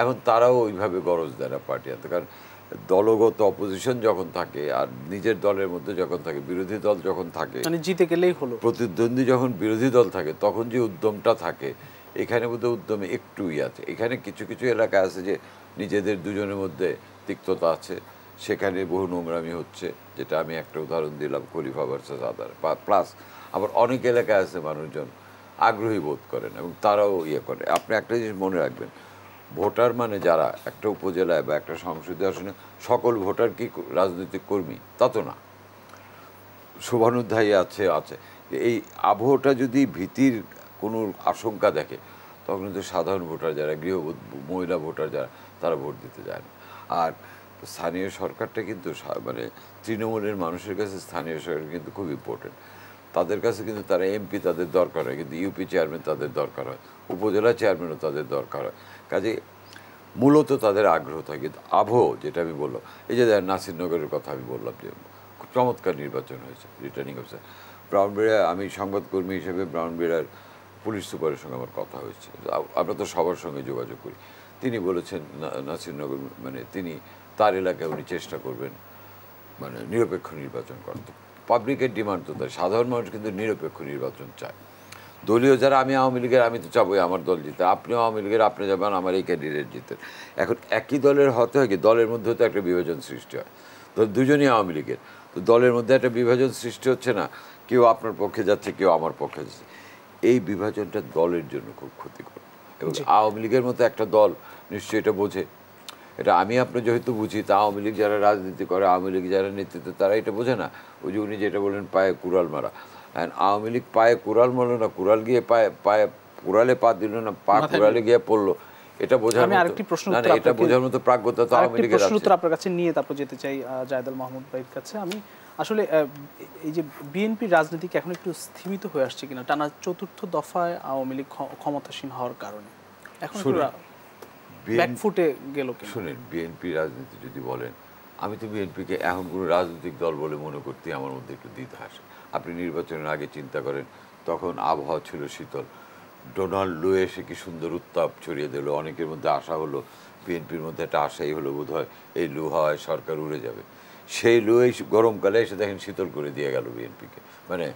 এখন তারাও ওইভাবে গরজ দেয় না পার্টি আনতে কারণ দলগত অপোজিশন যখন থাকে আর নিজের দলের মধ্যে যখন থাকে বিরোধী দল যখন থাকে মানে জিতে গেলেই হলো প্রতিদ্বন্দ্বী যখন বিরোধী দল থাকে তখন যে উদ্যমটা থাকে এখানে বোধহয় উদ্যমে একটুই আছে এখানে কিছু কিছু এলাকা আছে যে নিজেদের দুজনের মধ্যে তিক্ততা আছে সেখানে বহু নোংরামি হচ্ছে যেটা আমি একটা উদাহরণ দিলাম খলিফা ভার্সেস আদার প্লাস আবার অনেক এলাকায় আছে মানুষজন আগ্রহী বোধ করেন এবং তারাও ইয়ে করে আপনি একটা জিনিস মনে রাখবেন ভোটার মানে যারা একটা উপজেলায় বা একটা সংসদীয় আসনে সকল ভোটার কি রাজনৈতিক কর্মী তা তো না শোভানুধ্যায়ী আছে আছে এই আবহটা যদি ভীতির কোনো আশঙ্কা দেখে তখন কিন্তু সাধারণ ভোটার যারা গৃহবধূ মহিলা ভোটার যারা তারা ভোট দিতে যায় না আর স্থানীয় সরকারটা কিন্তু মানে তৃণমূলের মানুষের কাছে স্থানীয় সরকার কিন্তু খুব ইম্পর্টেন্ট তাদের কাছে কিন্তু তারা এমপি তাদের দরকার হয় কিন্তু ইউপি চেয়ারম্যান তাদের দরকার হয় উপজেলা চেয়ারম্যানও তাদের দরকার হয় কাজে মূলত তাদের আগ্রহ থাকে কিন্তু আবহ যেটা আমি বললাম এই যে নাসিরনগরের কথা আমি বললাম যে চমৎকার নির্বাচন হয়েছে রিটার্নিং অফিসার ব্রাউনবেড়া আমি সংবাদকর্মী হিসেবে ব্রাউনবেড়ার পুলিশ সুপারের সঙ্গে আমার কথা হয়েছে আমরা তো সবার সঙ্গে যোগাযোগ করি তিনি বলেছেন নাসিরনগর মানে তিনি তার এলাকায় উনি চেষ্টা করবেন মানে নিরপেক্ষ নির্বাচন করতে পাবলিকের ডিমান্ড তো তাই সাধারণ মানুষ কিন্তু নিরপেক্ষ নির্বাচন চায় দলীয় যারা আমি আওয়ামী লীগের আমি তো চাবই আমার দল জিতে আপনিও আওয়ামী লীগের আপনি যাবেন আমার এই ক্যান্ডিডেট জিতে এখন একই দলের হতে হয় কি দলের মধ্যে তো একটা বিভাজন সৃষ্টি হয় তো দুজনই আওয়ামী লীগের তো দলের মধ্যে একটা বিভাজন সৃষ্টি হচ্ছে না কেউ আপনার পক্ষে যাচ্ছে কেউ আমার পক্ষে যাচ্ছে এই বিভাজনটা দলের জন্য খুব ক্ষতিকর এবং আওয়ামী লীগের মতো একটা দল নিশ্চয়ই এটা বোঝে এটা আমি আপনি যেহেতু বুঝি তা আওয়ামী লীগ যারা রাজনীতি করে আওয়ামী লীগ যারা নেতৃত্ব তারা এটা বোঝে না ওই যে উনি যেটা বললেন পায়ে কুড়াল মারা অ্যান্ড আওয়ামী লীগ পায়ে কুড়াল মারল না কুড়াল গিয়ে পায়ে পায়ে কুড়ালে পা দিল না পা কুড়ালে গিয়ে পড়লো এটা এটা বোঝার মতো প্রাজ্ঞতা তো আওয়ামী লীগের আপনার কাছে নিয়ে তারপর যেতে চাই জায়দাল মাহমুদ ভাইয়ের কাছে আমি আসলে এই যে বিএনপির রাজনীতিকে এখন একটু স্থিমিত হয়ে আসছে কিনা টানা চতুর্থ দফায় আওয়ামী লীগ ক্ষমতাসীন হওয়ার কারণে এখন ব্যাকফুটে গেল শুনেন বিএনপি রাজনীতি যদি বলেন আমি তো বিএনপিকে এখন কোনো রাজনৈতিক দল বলে মনে করতে আমার মধ্যে একটু দ্বিধা আসে আপনি নির্বাচনের আগে চিন্তা করেন তখন আবহাওয়া ছিল শীতল ডোনাল্ড লো এসে কি সুন্দর উত্তাপ ছড়িয়ে দিল অনেকের মধ্যে আশা হলো বিএনপির মধ্যে একটা আশাই হলো বোধ হয় এই লু হওয়ায় সরকার উড়ে যাবে সেই লু এই গরমকালে এসে দেখেন শীতল করে দিয়ে গেল বিএনপিকে মানে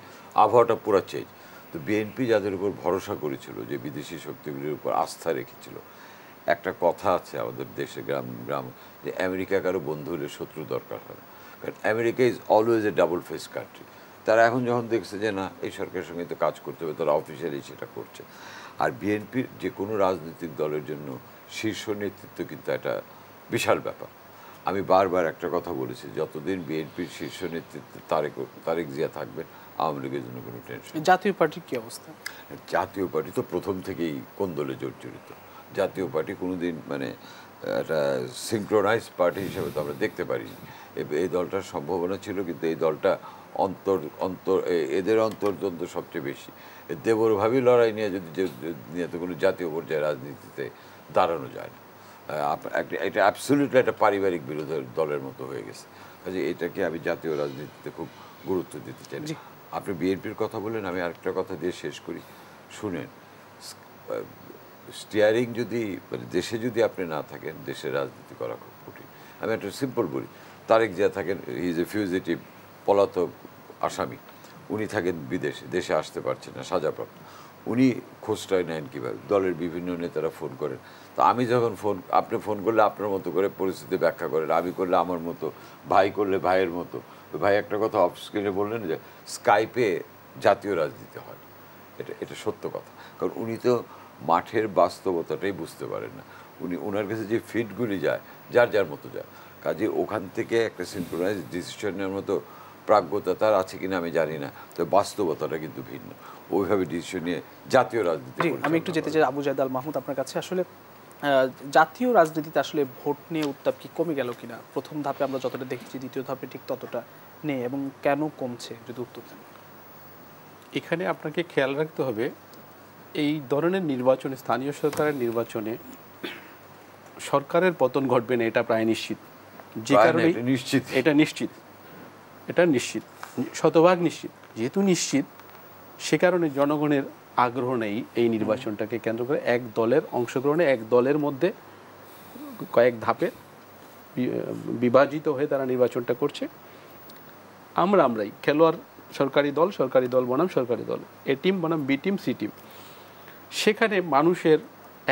আবহাওয়াটা পুরা চেঞ্জ তো বিএনপি যাদের উপর ভরসা করেছিল যে বিদেশি শক্তিগুলির উপর আস্থা রেখেছিল একটা কথা আছে আমাদের দেশে গ্রাম গ্রাম যে আমেরিকা কারো বন্ধু হলে শত্রু দরকার হয় কারণ America is always a double face country তারা এখন যখন দেখছে যে না এই সরকারের সঙ্গে তো কাজ করতে হবে তারা অফিসিয়ালি সেটা করছে আর বিএনপির যে কোনো রাজনৈতিক দলের জন্য শীর্ষ নেতৃত্ব কিন্তু একটা বিশাল ব্যাপার আমি বারবার একটা কথা বলেছি যতদিন বিএনপির শীর্ষ নেতৃত্বে তারেক তারেক জিয়া থাকবেন আওয়ামী লীগের জন্য কোনো টেনশন জাতীয় পার্টির কী অবস্থা জাতীয় পার্টি তো প্রথম থেকেই কোন্দলে জর্জরিত জাতীয় পার্টি কোনোদিন মানে একটা সিঙ্ক্রোনাইজ পার্টি হিসেবে তো আমরা দেখতে পারি এই দলটার সম্ভাবনা ছিল কিন্তু এই দলটা অন্তর অন্তর এদের অন্তর্দ্বন্দ্ব সবচেয়ে বেশি ভাবি লড়াই নিয়ে যদি নিয়ে তো কোনো জাতীয় পর্যায়ে রাজনীতিতে দাঁড়ানো যায় না এটা অ্যাবসলিউটলি একটা পারিবারিক বিরোধের দলের মতো হয়ে গেছে কাজে এটাকে আমি জাতীয় রাজনীতিতে খুব গুরুত্ব দিতে চাই আপনি বিএনপির কথা বলেন আমি আরেকটা কথা দিয়ে শেষ করি শুনেন স্টিয়ারিং যদি মানে দেশে যদি আপনি না থাকেন দেশে রাজনীতি করা খুব কঠিন আমি একটা সিম্পল বলি তারেক জিয়া থাকেন ইজ এ ফিউজিটিভ পলাতক আসামি উনি থাকেন বিদেশে দেশে আসতে পারছেন না সাজাপ্রাপ্ত উনি খোঁজটাই নেন কীভাবে দলের বিভিন্ন নেতারা ফোন করেন তো আমি যখন ফোন আপনি ফোন করলে আপনার মতো করে পরিস্থিতি ব্যাখ্যা করেন আমি করলে আমার মতো ভাই করলে ভাইয়ের মতো ভাই একটা কথা অফ স্ক্রিনে বললেন যে স্কাইপে জাতীয় রাজনীতি হয় এটা এটা সত্য কথা কারণ উনি তো মাঠের বাস্তবতাটাই বুঝতে পারেন না উনি ওনার কাছে যে ফিটগুলি যায় যার যার মতো যায় কাজে ওখান থেকে একটা সিনক্রোনাইজ ডিসিশনের মতো প্রাজ্ঞতা তার আছে কিনা আমি জানি না তো বাস্তবতাটা কিন্তু ভিন্ন ওইভাবে ডিসিশন নিয়ে জাতীয় রাজনীতি আমি একটু যেতে চাই আবু জায়দাল মাহমুদ আপনার কাছে আসলে জাতীয় রাজনীতিতে আসলে ভোট নিয়ে উত্তাপ কি কমে গেল কিনা প্রথম ধাপে আমরা যতটা দেখেছি দ্বিতীয় ধাপে ঠিক ততটা নেই এবং কেন কমছে যদি উত্তর দেন এখানে আপনাকে খেয়াল রাখতে হবে এই ধরনের নির্বাচনে স্থানীয় সরকারের নির্বাচনে সরকারের পতন ঘটবে না এটা প্রায় নিশ্চিত যে কারণে নিশ্চিত এটা নিশ্চিত এটা নিশ্চিত শতভাগ নিশ্চিত যেহেতু নিশ্চিত সে কারণে জনগণের আগ্রহ নেই এই নির্বাচনটাকে কেন্দ্র করে এক দলের অংশগ্রহণে এক দলের মধ্যে কয়েক ধাপে বিভাজিত হয়ে তারা নির্বাচনটা করছে আমরা আমরাই খেলোয়াড় সরকারি দল সরকারি দল বনাম সরকারি দল এ টিম বনাম বি টিম সি টিম সেখানে মানুষের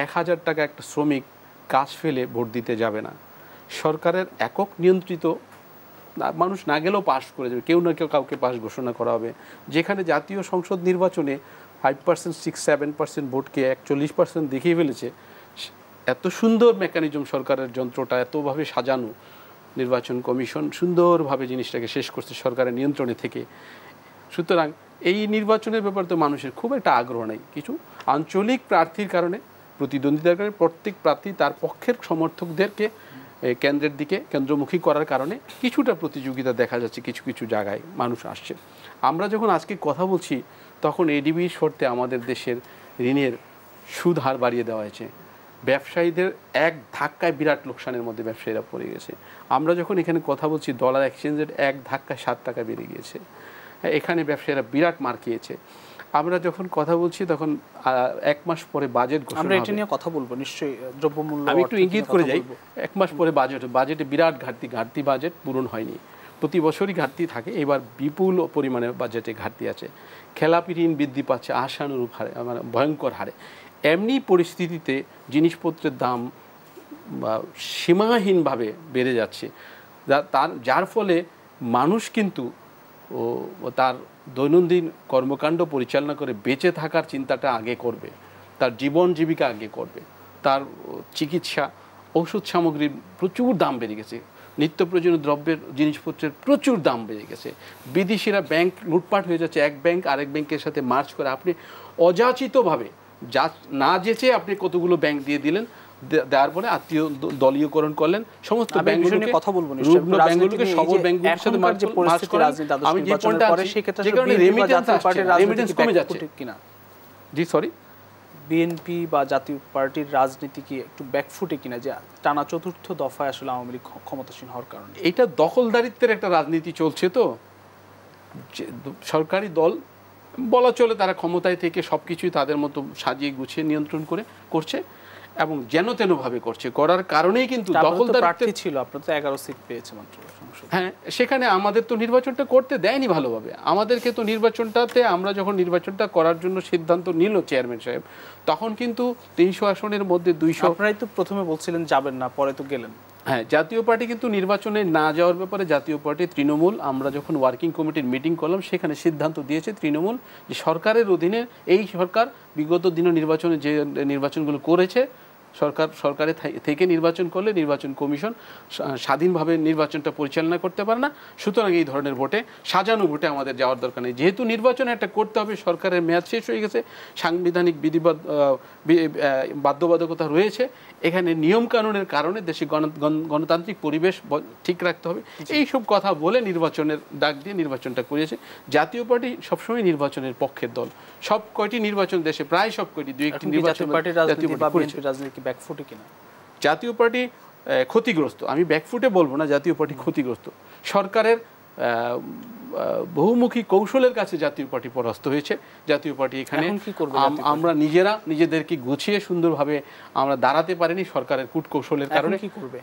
এক হাজার টাকা একটা শ্রমিক কাজ ফেলে ভোট দিতে যাবে না সরকারের একক নিয়ন্ত্রিত মানুষ না গেলেও পাস করে যাবে কেউ না কেউ কাউকে পাশ ঘোষণা করা হবে যেখানে জাতীয় সংসদ নির্বাচনে five percent six seven percent ভোটকে একচল্লিশ পার্সেন্ট দেখিয়ে ফেলেছে এত সুন্দর মেকানিজম সরকারের যন্ত্রটা এতভাবে সাজানো নির্বাচন কমিশন সুন্দরভাবে জিনিসটাকে শেষ করছে সরকারের নিয়ন্ত্রণে থেকে সুতরাং এই নির্বাচনের ব্যাপারে তো মানুষের খুব একটা আগ্রহ নেই কিছু আঞ্চলিক প্রার্থীর কারণে প্রতিদ্বন্দ্বিতার কারণে প্রত্যেক প্রার্থী তার পক্ষের সমর্থকদেরকে কেন্দ্রের দিকে কেন্দ্রমুখী করার কারণে কিছুটা প্রতিযোগিতা দেখা যাচ্ছে কিছু কিছু জায়গায় মানুষ আসছে আমরা যখন আজকে কথা বলছি তখন এডিবির শর্তে আমাদের দেশের ঋণের সুদ হার বাড়িয়ে দেওয়া হয়েছে ব্যবসায়ীদের এক ধাক্কায় বিরাট লোকসানের মধ্যে ব্যবসায়ীরা পড়ে গেছে আমরা যখন এখানে কথা বলছি ডলার এক্সচেঞ্জের এক ধাক্কায় সাত টাকা বেড়ে গিয়েছে হ্যাঁ, এখানে ব্যবসায়ীরা বিরাট মার খেয়েছে আমরা যখন কথা বলছি তখন এক মাস পরে বাজেট আমরা এটা নিয়ে কথা বলবো নিশ্চয়ই দ্রব্যমূল্য আমি একটু ইঙ্গিত করে যাই এক মাস পরে বাজেট বাজেটে বিরাট ঘাটতি ঘাটতি বাজেট পূরণ হয়নি প্রতি বছরই ঘাটতি থাকে এবার বিপুল পরিমাণে বাজেটে ঘাটতি আছে খেলাপি ঋণ বৃদ্ধি পাচ্ছে আশানুরূপ হারে মানে ভয়ঙ্কর হারে এমনি পরিস্থিতিতে জিনিসপত্রের দাম সীমাহীনভাবে বেড়ে যাচ্ছে তার যার ফলে মানুষ কিন্তু ও তার দৈনন্দিন কর্মকাণ্ড পরিচালনা করে বেঁচে থাকার চিন্তাটা আগে করবে তার জীবন জীবিকা আগে করবে তার চিকিৎসা ওষুধ সামগ্রীর প্রচুর দাম বেড়ে গেছে নিত্য প্রয়োজনীয় দ্রব্যের জিনিসপত্রের প্রচুর দাম বেড়ে গেছে বিদেশিরা ব্যাংক লুটপাট হয়ে যাচ্ছে এক ব্যাংক আরেক ব্যাংকের সাথে মার্চ করে আপনি অযাচিতভাবে যা না যেচে আপনি কতগুলো ব্যাংক দিয়ে দিলেন দেওয়ার পরে আত্মীয় দলীয়করণ করলেন সমস্ত বিএনপি বা জাতীয় পার্টির রাজনীতি কি একটু ব্যাকফুটে কিনা যে টানা চতুর্থ দফায় আসলে আওয়ামী লীগ ক্ষমতাসীন হওয়ার কারণে এটা দখলদারিত্বের একটা রাজনীতি চলছে তো সরকারি দল বলা চলে তারা ক্ষমতায় থেকে সব কিছুই তাদের মতো সাজিয়ে গুছিয়ে নিয়ন্ত্রণ করে করছে এবং যেন তেনভাবে করছে করার কারণেই কিন্তু দখলদার প্রার্থী ছিল আপনার তো এগারো সিট পেয়েছে মাত্র হ্যাঁ সেখানে আমাদের তো নির্বাচনটা করতে দেয়নি ভালোভাবে আমাদেরকে তো নির্বাচনটাতে আমরা যখন নির্বাচনটা করার জন্য সিদ্ধান্ত নিল চেয়ারম্যান সাহেব তখন কিন্তু তিনশো আসনের মধ্যে দুইশো আপনারাই তো প্রথমে বলছিলেন যাবেন না পরে তো গেলেন হ্যাঁ জাতীয় পার্টি কিন্তু নির্বাচনে না যাওয়ার ব্যাপারে জাতীয় পার্টি তৃণমূল আমরা যখন ওয়ার্কিং কমিটির মিটিং করলাম সেখানে সিদ্ধান্ত দিয়েছে তৃণমূল যে সরকারের অধীনে এই সরকার বিগত দিনে নির্বাচনে যে নির্বাচনগুলো করেছে সরকার সরকারে থেকে নির্বাচন করলে নির্বাচন কমিশন স্বাধীনভাবে নির্বাচনটা পরিচালনা করতে পারে না সুতরাং এই ধরনের ভোটে সাজানো ভোটে আমাদের যাওয়ার দরকার নেই যেহেতু নির্বাচন একটা করতে হবে সরকারের মেয়াদ শেষ হয়ে গেছে সাংবিধানিক বিধিবাদ বাধ্যবাধকতা রয়েছে এখানে নিয়মকানুনের কারণে দেশে গণতান্ত্রিক পরিবেশ ঠিক রাখতে হবে এই সব কথা বলে নির্বাচনের ডাক দিয়ে নির্বাচনটা করিয়েছে জাতীয় পার্টি সবসময় নির্বাচনের পক্ষের দল সব কয়টি নির্বাচন দেশে প্রায় সব কয়টি দুই একটি নির্বাচন পার্টি রাজনীতি কি ব্যাকফুটে কিনা জাতীয় পার্টি ক্ষতিগ্রস্ত আমি ব্যাকফুটে বলবো না জাতীয় পার্টি ক্ষতিগ্রস্ত সরকারের বহুমুখী কৌশলের কাছে জাতীয় পার্টি পরাস্ত হয়েছে জাতীয় পার্টি এখানে আমরা নিজেরা নিজেদেরকে গুছিয়ে সুন্দরভাবে আমরা দাঁড়াতে পারিনি সরকারের কূট কৌশলের কারণে কি করবে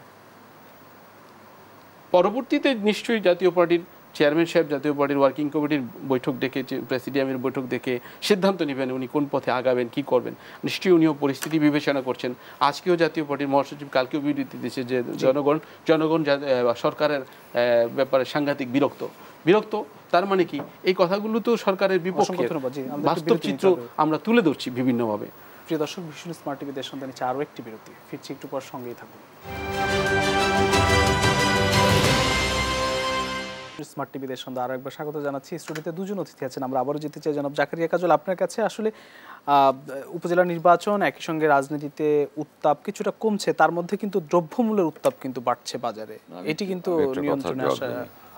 পরবর্তীতে নিশ্চয়ই জাতীয় পার্টির চেয়ারম্যান সাহেব জাতীয় পার্টির ওয়ার্কিং কমিটির বৈঠক দেখে প্রেসিডিয়ামের বৈঠক দেখে সিদ্ধান্ত নেবেন উনি কোন পথে আগাবেন কি করবেন নিশ্চয়ই উনিও পরিস্থিতি বিবেচনা করছেন আজকেও জাতীয় পার্টির মহাসচিব কালকেও বিবৃতি দিয়েছে যে জনগণ জনগণ সরকারের ব্যাপারে সাংঘাতিক বিরক্ত বিরক্ত তার মানে কি এই কথাগুলো তো সরকারের বিপক্ষে বাস্তব চিত্র আমরা তুলে ধরছি বিভিন্নভাবে প্রিয় দর্শক ভীষণ স্মার্ট টিভিতে সন্ধানে আরও একটি বিরতি ফিরছি একটু পর সঙ্গেই থাকুন স্মার্ট টিভিদের সঙ্গে আরও একবার স্বাগত জানাচ্ছি স্টুডিওতে দুজন অতিথি আছেন আমরা আবারও যেতে চাই জনাব জাকারিয়া কাজল আপনার কাছে আসলে উপজেলা নির্বাচন একই সঙ্গে রাজনীতিতে উত্তাপ কিছুটা কমছে তার মধ্যে কিন্তু দ্রব্যমূল্যের উত্তাপ কিন্তু বাড়ছে বাজারে এটি কিন্তু নিয়ন্ত্রণে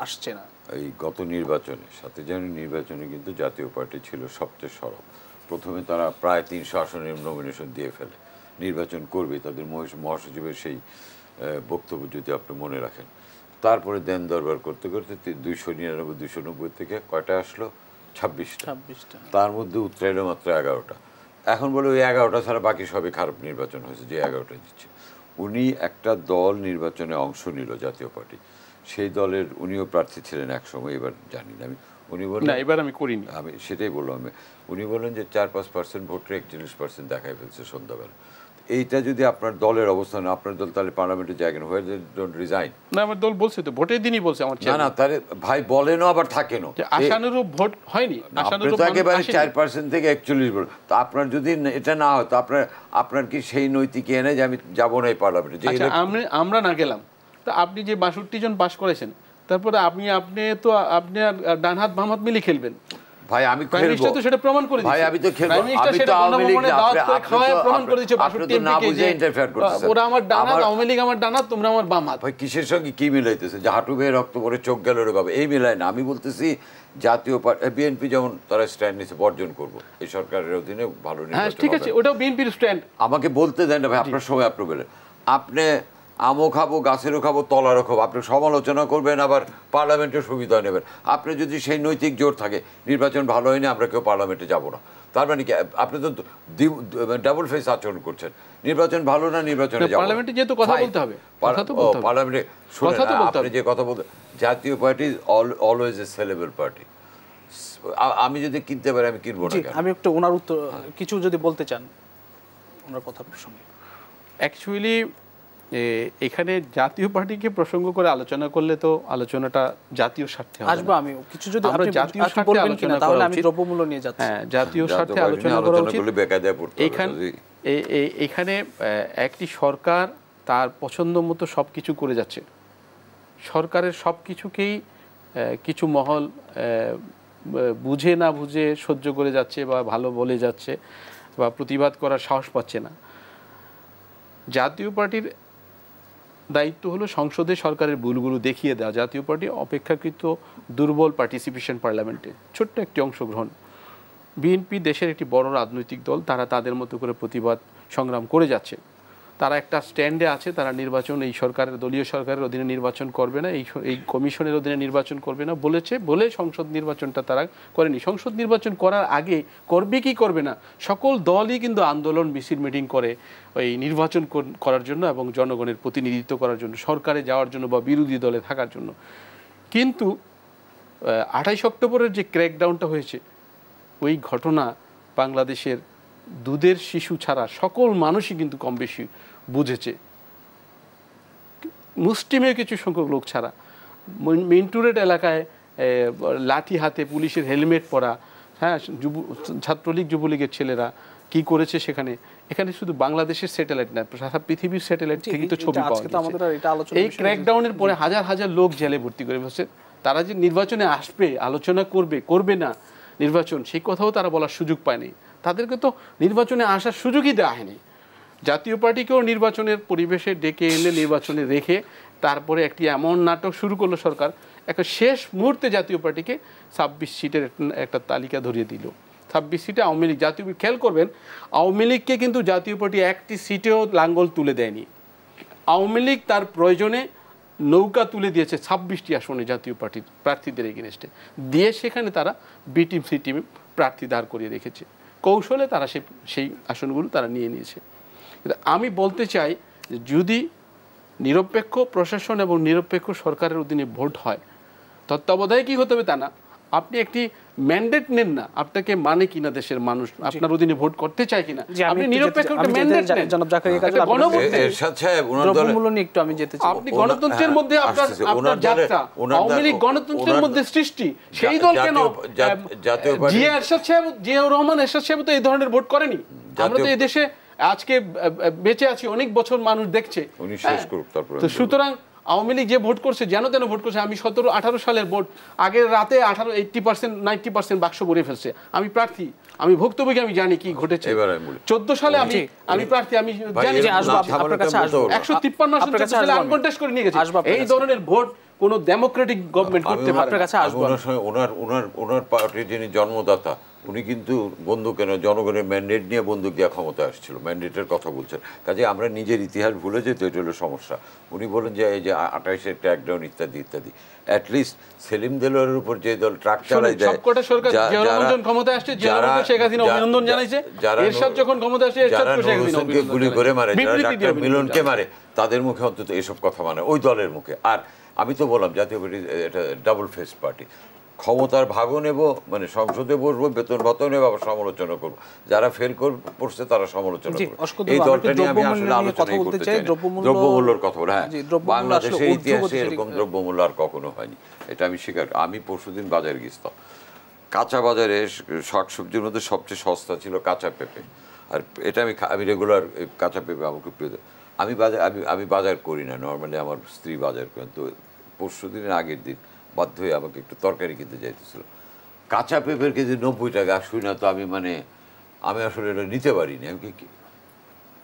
আসছে না এই গত নির্বাচনে সাথে যেন নির্বাচনে কিন্তু জাতীয় পার্টি ছিল সবচেয়ে সরব প্রথমে তারা প্রায় তিনশো আসনের নমিনেশন দিয়ে ফেলে নির্বাচন করবে তাদের মহাসচিবের সেই বক্তব্য যদি আপনি মনে রাখেন তারপরে দেন দরবার করতে করতে দুইশো নিরানব্বই দুশো নব্বই থেকে কয়টা আসলো ছাব্বিশটা ছাব্বিশটা তার মধ্যে উত্তরায়ণ মাত্র এগারোটা এখন বলে ওই এগারোটা ছাড়া বাকি সবই খারাপ নির্বাচন হয়েছে যে এগারোটা দিচ্ছে উনি একটা দল নির্বাচনে অংশ নিল জাতীয় পার্টি সেই দলের উনিও প্রার্থী ছিলেন একসময় এবার জানি না আমি উনি বললেন এবার আমি করিনি আমি সেটাই বললাম আমি উনি বললেন যে চার পাঁচ পার্সেন্ট ভোটের একচল্লিশ পার্সেন্ট দেখাই ফেলছে সন্ধ্যাবেলা এইটা যদি আপনার দলের অবস্থান আপনার দল তাহলে পার্লামেন্টে জায়গা হয়ে ডোন্ট রিজাইন না আমার দল বলছে তো ভোটের দিনই বলছে আমার না না তাহলে ভাই বলেনও আবার থাকেনও আশানুরূপ ভোট হয়নি আশানুরূপ একেবারে চার পার্সেন্ট থেকে একচল্লিশ ভোট তো আপনার যদি এটা না হয় তো আপনার আপনার কি সেই নৈতিক এনে যে আমি যাবো না এই পার্লামেন্টে আচ্ছা, আমি আমরা না গেলাম তা আপনি যে বাষট্টি জন পাশ করেছেন তারপরে আপনি আপনি তো আপনি ডান হাত বাম হাত মিলিয়ে খেলবেন ভাই আমি তো সেটা প্রমাণ করে ভাই আমি তো ওরা আমার ডানা আওয়ামী লীগ আমার ডানা তোমরা আমার ভাই কিসের সঙ্গে কি মিলাইতেছে যে হাঁটু রক্ত করে চোখ গেল রে বাবা এই মিলাই না আমি বলতেছি জাতীয় যেমন তারা স্ট্যান্ড বর্জন এই সরকারের অধীনে ভালো হ্যাঁ, ঠিক আছে আমাকে বলতে দেন না ভাই আপনার সময় আপনি আমও খাবো গাছেরও খাবো তলারও খাবো আপনি সমালোচনা করবেন আবার পার্লামেন্টের সুবিধা নেবেন আপনি যদি সেই নৈতিক জোর থাকে নির্বাচন ভালো হয়নি আমরা কেউ পার্লামেন্টে যাব না তার মানে কি আপনি তো ডাবল ফেস আচরণ করছেন নির্বাচন ভালো না নির্বাচনে পার্লামেন্টে যেহেতু কথা বলতে হবে পার্লামেন্টে আপনি যে কথা বলতে Jatiya party always a sellable party আমি যদি কিনতে পারি আমি কিনবো না আমি একটু ওনার উত্তর কিছু যদি বলতে চান ওনার কথা প্রসঙ্গে অ্যাকচুয়ালি এখানে জাতীয় পার্টিকে প্রসঙ্গ করে আলোচনা করলে তো আলোচনাটা জাতীয় স্বার্থে আসবো আমি কিছু যদি আমরা জাতীয় স্বার্থে আলোচনা করা আমি দ্রব্যমূল্য নিয়ে যাচ্ছি হ্যাঁ জাতীয় স্বার্থে আলোচনা করা উচিত এখানে এখানে একটি সরকার তার পছন্দ মতো সব কিছু করে যাচ্ছে সরকারের সব কিছুকেই কিছু মহল বুঝে না বুঝে সহ্য করে যাচ্ছে বা ভালো বলে যাচ্ছে বা প্রতিবাদ করার সাহস পাচ্ছে না জাতীয় পার্টির দায়িত্ব হলো সংসদে সরকারের ভুলগুলো দেখিয়ে দেওয়া জাতীয় পার্টি অপেক্ষাকৃত দুর্বল পার্টিসিপেশন পার্লামেন্টে ছোট্ট একটি অংশগ্রহণ বিএনপি দেশের একটি বড় রাজনৈতিক দল তারা তাদের মতো করে প্রতিবাদ সংগ্রাম করে যাচ্ছে তারা একটা স্ট্যান্ডে আছে তারা নির্বাচন এই সরকারের দলীয় সরকারের অধীনে নির্বাচন করবে না এই কমিশনের অধীনে নির্বাচন করবে না বলেছে বলে সংসদ নির্বাচনটা তারা করেনি সংসদ নির্বাচন করার আগে করবে কি করবে না সকল দলই কিন্তু আন্দোলন মিছিল মিটিং করে ওই নির্বাচন করার জন্য এবং জনগণের প্রতিনিধিত্ব করার জন্য সরকারে যাওয়ার জন্য বা বিরোধী দলে থাকার জন্য কিন্তু আঠাইশ অক্টোবরের যে ক্র্যাকডাউনটা হয়েছে ওই ঘটনা বাংলাদেশের দুধের শিশু ছাড়া সকল মানুষই কিন্তু কম বেশি বুঝেছে মুসলিমের কিছু সংখ্যক লোক ছাড়া মিন্টুরেট এলাকায় লাঠি হাতে পুলিশের হেলমেট পরা হ্যাঁ যুব ছাত্রলীগ যুবলীগের ছেলেরা কি করেছে সেখানে এখানে শুধু বাংলাদেশের স্যাটেলাইট না সারা পৃথিবীর স্যাটেলাইট থেকে তো ছবি এই ক্র্যাকডাউনের পরে হাজার হাজার লোক জেলে ভর্তি করে বসে তারা যে নির্বাচনে আসবে আলোচনা করবে করবে না নির্বাচন সেই কথাও তারা বলার সুযোগ পায়নি তাদেরকে তো নির্বাচনে আসার সুযোগই দেওয়া হয়নি জাতীয় পার্টিকেও নির্বাচনের পরিবেশে ডেকে এনে নির্বাচনে রেখে তারপরে একটি এমন নাটক শুরু করলো সরকার একটা শেষ মুহূর্তে জাতীয় পার্টিকে ছাব্বিশ সিটের একটা তালিকা ধরিয়ে দিল ছাব্বিশ সিটে আওয়ামী লীগ জাতীয় খেয়াল করবেন আওয়ামী লীগকে কিন্তু জাতীয় পার্টি একটি সিটেও লাঙ্গল তুলে দেয়নি আওয়ামী লীগ তার প্রয়োজনে নৌকা তুলে দিয়েছে ছাব্বিশটি আসনে জাতীয় পার্টির প্রার্থীদের এগেনস্টে দিয়ে সেখানে তারা বি টিম সি টিম প্রার্থী দাঁড় করিয়ে রেখেছে কৌশলে তারা সে সেই আসনগুলো তারা নিয়ে নিয়েছে কিন্তু আমি বলতে চাই যদি নিরপেক্ষ প্রশাসন এবং নিরপেক্ষ সরকারের অধীনে ভোট হয় তত্ত্বাবধায় কি হতে হবে তা না আপনি একটি ম্যান্ডেট নেন না আপনাকে মানে কিনা দেশের মানুষ আপনার অধীনে ভোট করতে চায় কিনা আপনি নিরপেক্ষ একটা ম্যান্ডেট নেন জনাব জাকারিয়া কাছে এরশাদ সাহেব দ্রব্যমূল্য নিয়ে একটু আমি যেতে চাই আপনি গণতন্ত্রের হ্যাঁ, মধ্যে আপনার আপনার যাত্রা আওয়ামী লীগ গণতন্ত্রের মধ্যে সৃষ্টি সেই দল কেন জাতীয় পার্টি জিয়া এরশাদ সাহেব জিয়াউর রহমান এরশাদ সাহেব তো এই ধরনের ভোট করেনি আমরা তো এই দেশে আজকে বেঁচে আছি অনেক বছর মানুষ দেখছে হ্যাঁ। তো সুতরাং আওয়ামী লীগ যে ভোট করছে যেন তেন ভোট করছে আমি সতেরো আঠারো সালের ভোট আগের রাতে আঠারো এইটটি পার্সেন্ট নাইনটি পার্সেন্ট বাক্স ভরে ফেলছে আমি প্রার্থী আমি ভুক্তভোগী আমি জানি কি ঘটেছে চোদ্দ সালে আমি আমি প্রার্থী আমি জানি যে একশো তিপ্পান্ন সালে আনকন্টেস্ট করে নিয়ে গেছে এই ধরনের ভোট কোন ডেমোক্রেটিক গভর্নমেন্ট করতে পারে আপনার কাছে আসবো ওনার ওনার ওনার পার্টির যিনি জন্মদাতা উনি কিন্তু বন্দুক কেন জনগণের ম্যান্ডেট নিয়ে বন্দুক দেওয়া ক্ষমতা আসছিল ম্যান্ডেটের কথা বলছেন কাজে আমরা নিজের ইতিহাস ভুলে যেত এটা হলো সমস্যা উনি বলেন যে এই যে আঠাইশের ট্যাকডাউন ইত্যাদি ইত্যাদি অ্যাটলিস্ট সেলিম দেলোয়ারের উপর যে দল ট্রাক চালাই যায় যারা গুলি করে মারে যারা মিলনকে মারে তাদের মুখে অন্তত এসব কথা মানে ওই দলের মুখে আর আমি তো বললাম জাতীয় পার্টি এটা ডাবল ফেস পার্টি ক্ষমতার ভাগও নেব মানে সংসদে বসবো বেতন ভাতও নেব আবার সমালোচনা করবো যারা ফেল করছে তারা সমালোচনা করবে এই দলটা নিয়ে আমি আসলে আলোচনা করতে চাই দ্রব্যমূল্যের কথা হ্যাঁ বাংলাদেশের ইতিহাসে এরকম দ্রব্যমূল্য আর কখনো হয়নি এটা আমি স্বীকার আমি পরশুদিন বাজার গেছিলাম কাঁচা বাজারে শাকসবজির মধ্যে সবচেয়ে সস্তা ছিল কাঁচা পেঁপে আর এটা আমি আমি রেগুলার কাঁচা পেঁপে আমার খুব প্রিয় আমি বাজার আমি আমি বাজার করি না নর্মালি আমার স্ত্রী বাজার করেন তো পরশু দিনের আগের দিন বাধ্য হয়ে আমাকে একটু তরকারি কিনতে যাইতেছিল কাঁচা পেঁপের কেজি নব্বই টাকা শুই না তো আমি মানে আমি আসলে এটা নিতে পারিনি আমি কি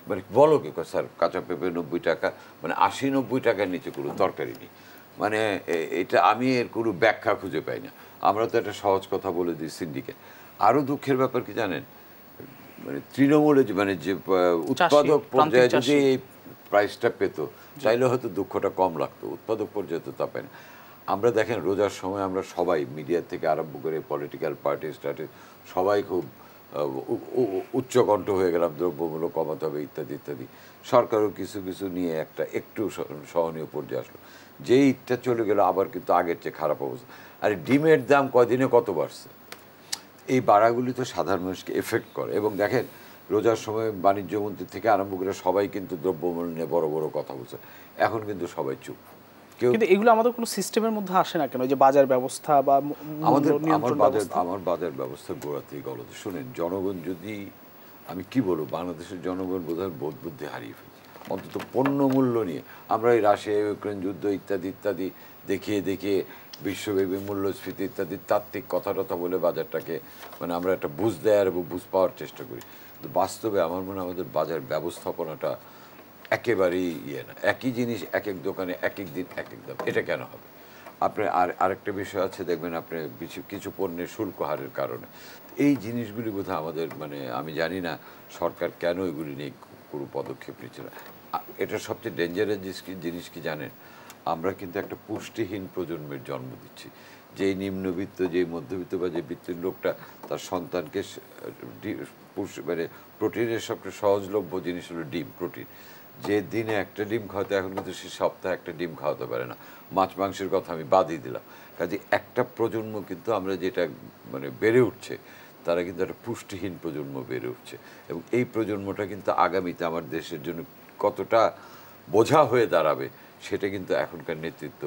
মানে বলো কি স্যার কাঁচা পেঁপে নব্বই টাকা মানে আশি নব্বই টাকার নিচে কোনো তরকারি নেই মানে এটা আমি এর কোনো ব্যাখ্যা খুঁজে পাই না আমরা তো একটা সহজ কথা বলে দিই সিন্ডিকেট আরও দুঃখের ব্যাপার কি জানেন মানে তৃণমূলে যে মানে যে উৎপাদক পর্যায়ে যদি এই প্রাইসটা পেত চাইলে হয়তো দুঃখটা কম লাগতো উৎপাদক পর্যায়ে তো তা পায় না আমরা দেখেন রোজার সময় আমরা সবাই মিডিয়া থেকে আরম্ভ করে পলিটিক্যাল পার্টি স্টার্টি সবাই খুব উচ্চকণ্ঠ হয়ে গেলাম দ্রব্যমূল্য কমাতে হবে ইত্যাদি ইত্যাদি সরকারও কিছু কিছু নিয়ে একটা একটু সহনীয় পর্যায়ে আসলো যে ইটটা চলে গেল আবার কিন্তু আগের চেয়ে খারাপ অবস্থা আর ডিমের দাম কদিনে কত বাড়ছে এই বাড়াগুলি তো সাধারণ মানুষকে এফেক্ট করে এবং দেখেন রোজার সময় বাণিজ্যমন্ত্রী থেকে আরম্ভ করে সবাই কিন্তু দ্রব্যমূল্য নিয়ে বড় বড় কথা বলছে এখন কিন্তু সবাই চুপ কিন্তু এগুলো আমাদের কোনো সিস্টেমের মধ্যে আসে না কেন যে বাজার ব্যবস্থা বা আমাদের আমার বাজার আমার বাজার ব্যবস্থা গোড়াতেই গলত শোনেন জনগণ যদি আমি কি বলবো বাংলাদেশের জনগণ বোধহয় বোধ বুদ্ধি হারিয়ে ফেলছে অন্তত পণ্য মূল্য নিয়ে আমরা এই রাশিয়া ইউক্রেন যুদ্ধ ইত্যাদি ইত্যাদি দেখিয়ে দেখিয়ে বিশ্বব্যাপী মূল্যস্ফীতি ইত্যাদি তাত্ত্বিক কথা টথা বলে বাজারটাকে মানে আমরা একটা বুঝ দেওয়ার এবং বুঝ পাওয়ার চেষ্টা করি কিন্তু বাস্তবে আমার মনে হয় আমাদের বাজার ব্যবস্থাপনাটা একেবারেই ইয়ে না একই জিনিস এক এক দোকানে এক এক দিন এক এক দাম এটা কেন হবে আপনার আর আরেকটা বিষয় আছে দেখবেন আপনি কিছু কিছু পণ্যের শুল্ক হারের কারণে এই জিনিসগুলি বোধহয় আমাদের মানে আমি জানি না সরকার কেন এগুলি নিয়ে কোনো পদক্ষেপ নিচ্ছে না এটা সবচেয়ে ডেঞ্জারাস জিনিস কি জানেন আমরা কিন্তু একটা পুষ্টিহীন প্রজন্মের জন্ম দিচ্ছি যেই নিম্নবিত্ত যেই মধ্যবিত্ত বা যে বৃত্তির লোকটা তার সন্তানকে মানে প্রোটিনের সবচেয়ে সহজলভ্য জিনিস হলো ডিম প্রোটিন যে দিনে একটা ডিম খাওয়াতে এখন কিন্তু সে সপ্তাহে একটা ডিম খাওয়াতে পারে না মাছ মাংসের কথা আমি বাদই দিলাম কাজে একটা প্রজন্ম কিন্তু আমরা যেটা মানে বেড়ে উঠছে তারা কিন্তু একটা পুষ্টিহীন প্রজন্ম বেড়ে উঠছে এবং এই প্রজন্মটা কিন্তু আগামীতে আমার দেশের জন্য কতটা বোঝা হয়ে দাঁড়াবে সেটা কিন্তু এখনকার নেতৃত্ব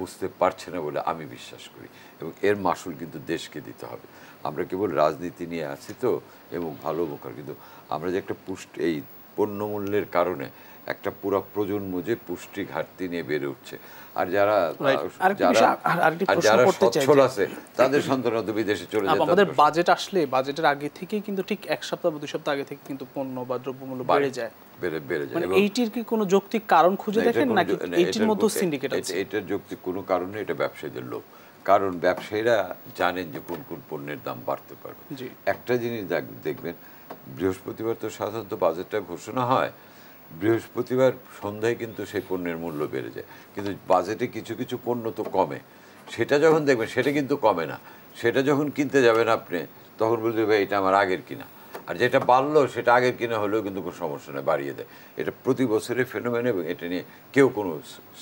বুঝতে পারছে না বলে আমি বিশ্বাস করি এবং এর মাসুল কিন্তু দেশকে দিতে হবে আমরা কেবল রাজনীতি নিয়ে আছি তো এবং ভালো উপকার কিন্তু আমরা যে একটা পুষ্ট এই পণ্যমূল্যের কারণে একটা পুরো প্রজন্ম যে পুষ্টি ঘাটতি নিয়ে বেড়ে উঠছে আর যারা যারা সচ্ছল আছে তাদের সন্তান বিদেশে চলে যাবে আমাদের বাজেট আসলে বাজেটের আগে থেকে কিন্তু ঠিক এক সপ্তাহ বা দুই সপ্তাহ আগে থেকে কিন্তু পণ্য বা দ্রব্যমূল্য বেড়ে যায় মানে বৃহস্পতিবার তো সাধারণত বাজেটটা ঘোষণা হয় বৃহস্পতিবার সন্ধ্যায় কিন্তু সেই পণ্যের মূল্য বেড়ে যায় কিন্তু বাজেটে কিছু কিছু পণ্য তো কমে সেটা যখন দেখবেন সেটা কিন্তু কমে না সেটা যখন কিনতে যাবেন আপনি তখন বলতে ভাই এটা আমার আগের কিনা আর যেটা বাড়লো সেটা আগের কিনা হলেও কিন্তু কোনো সমস্যা নেই বাড়িয়ে দেয় এটা প্রতি বছরের ফেনোমেন এবং এটা নিয়ে কেউ কোনো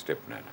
স্টেপ নেয় না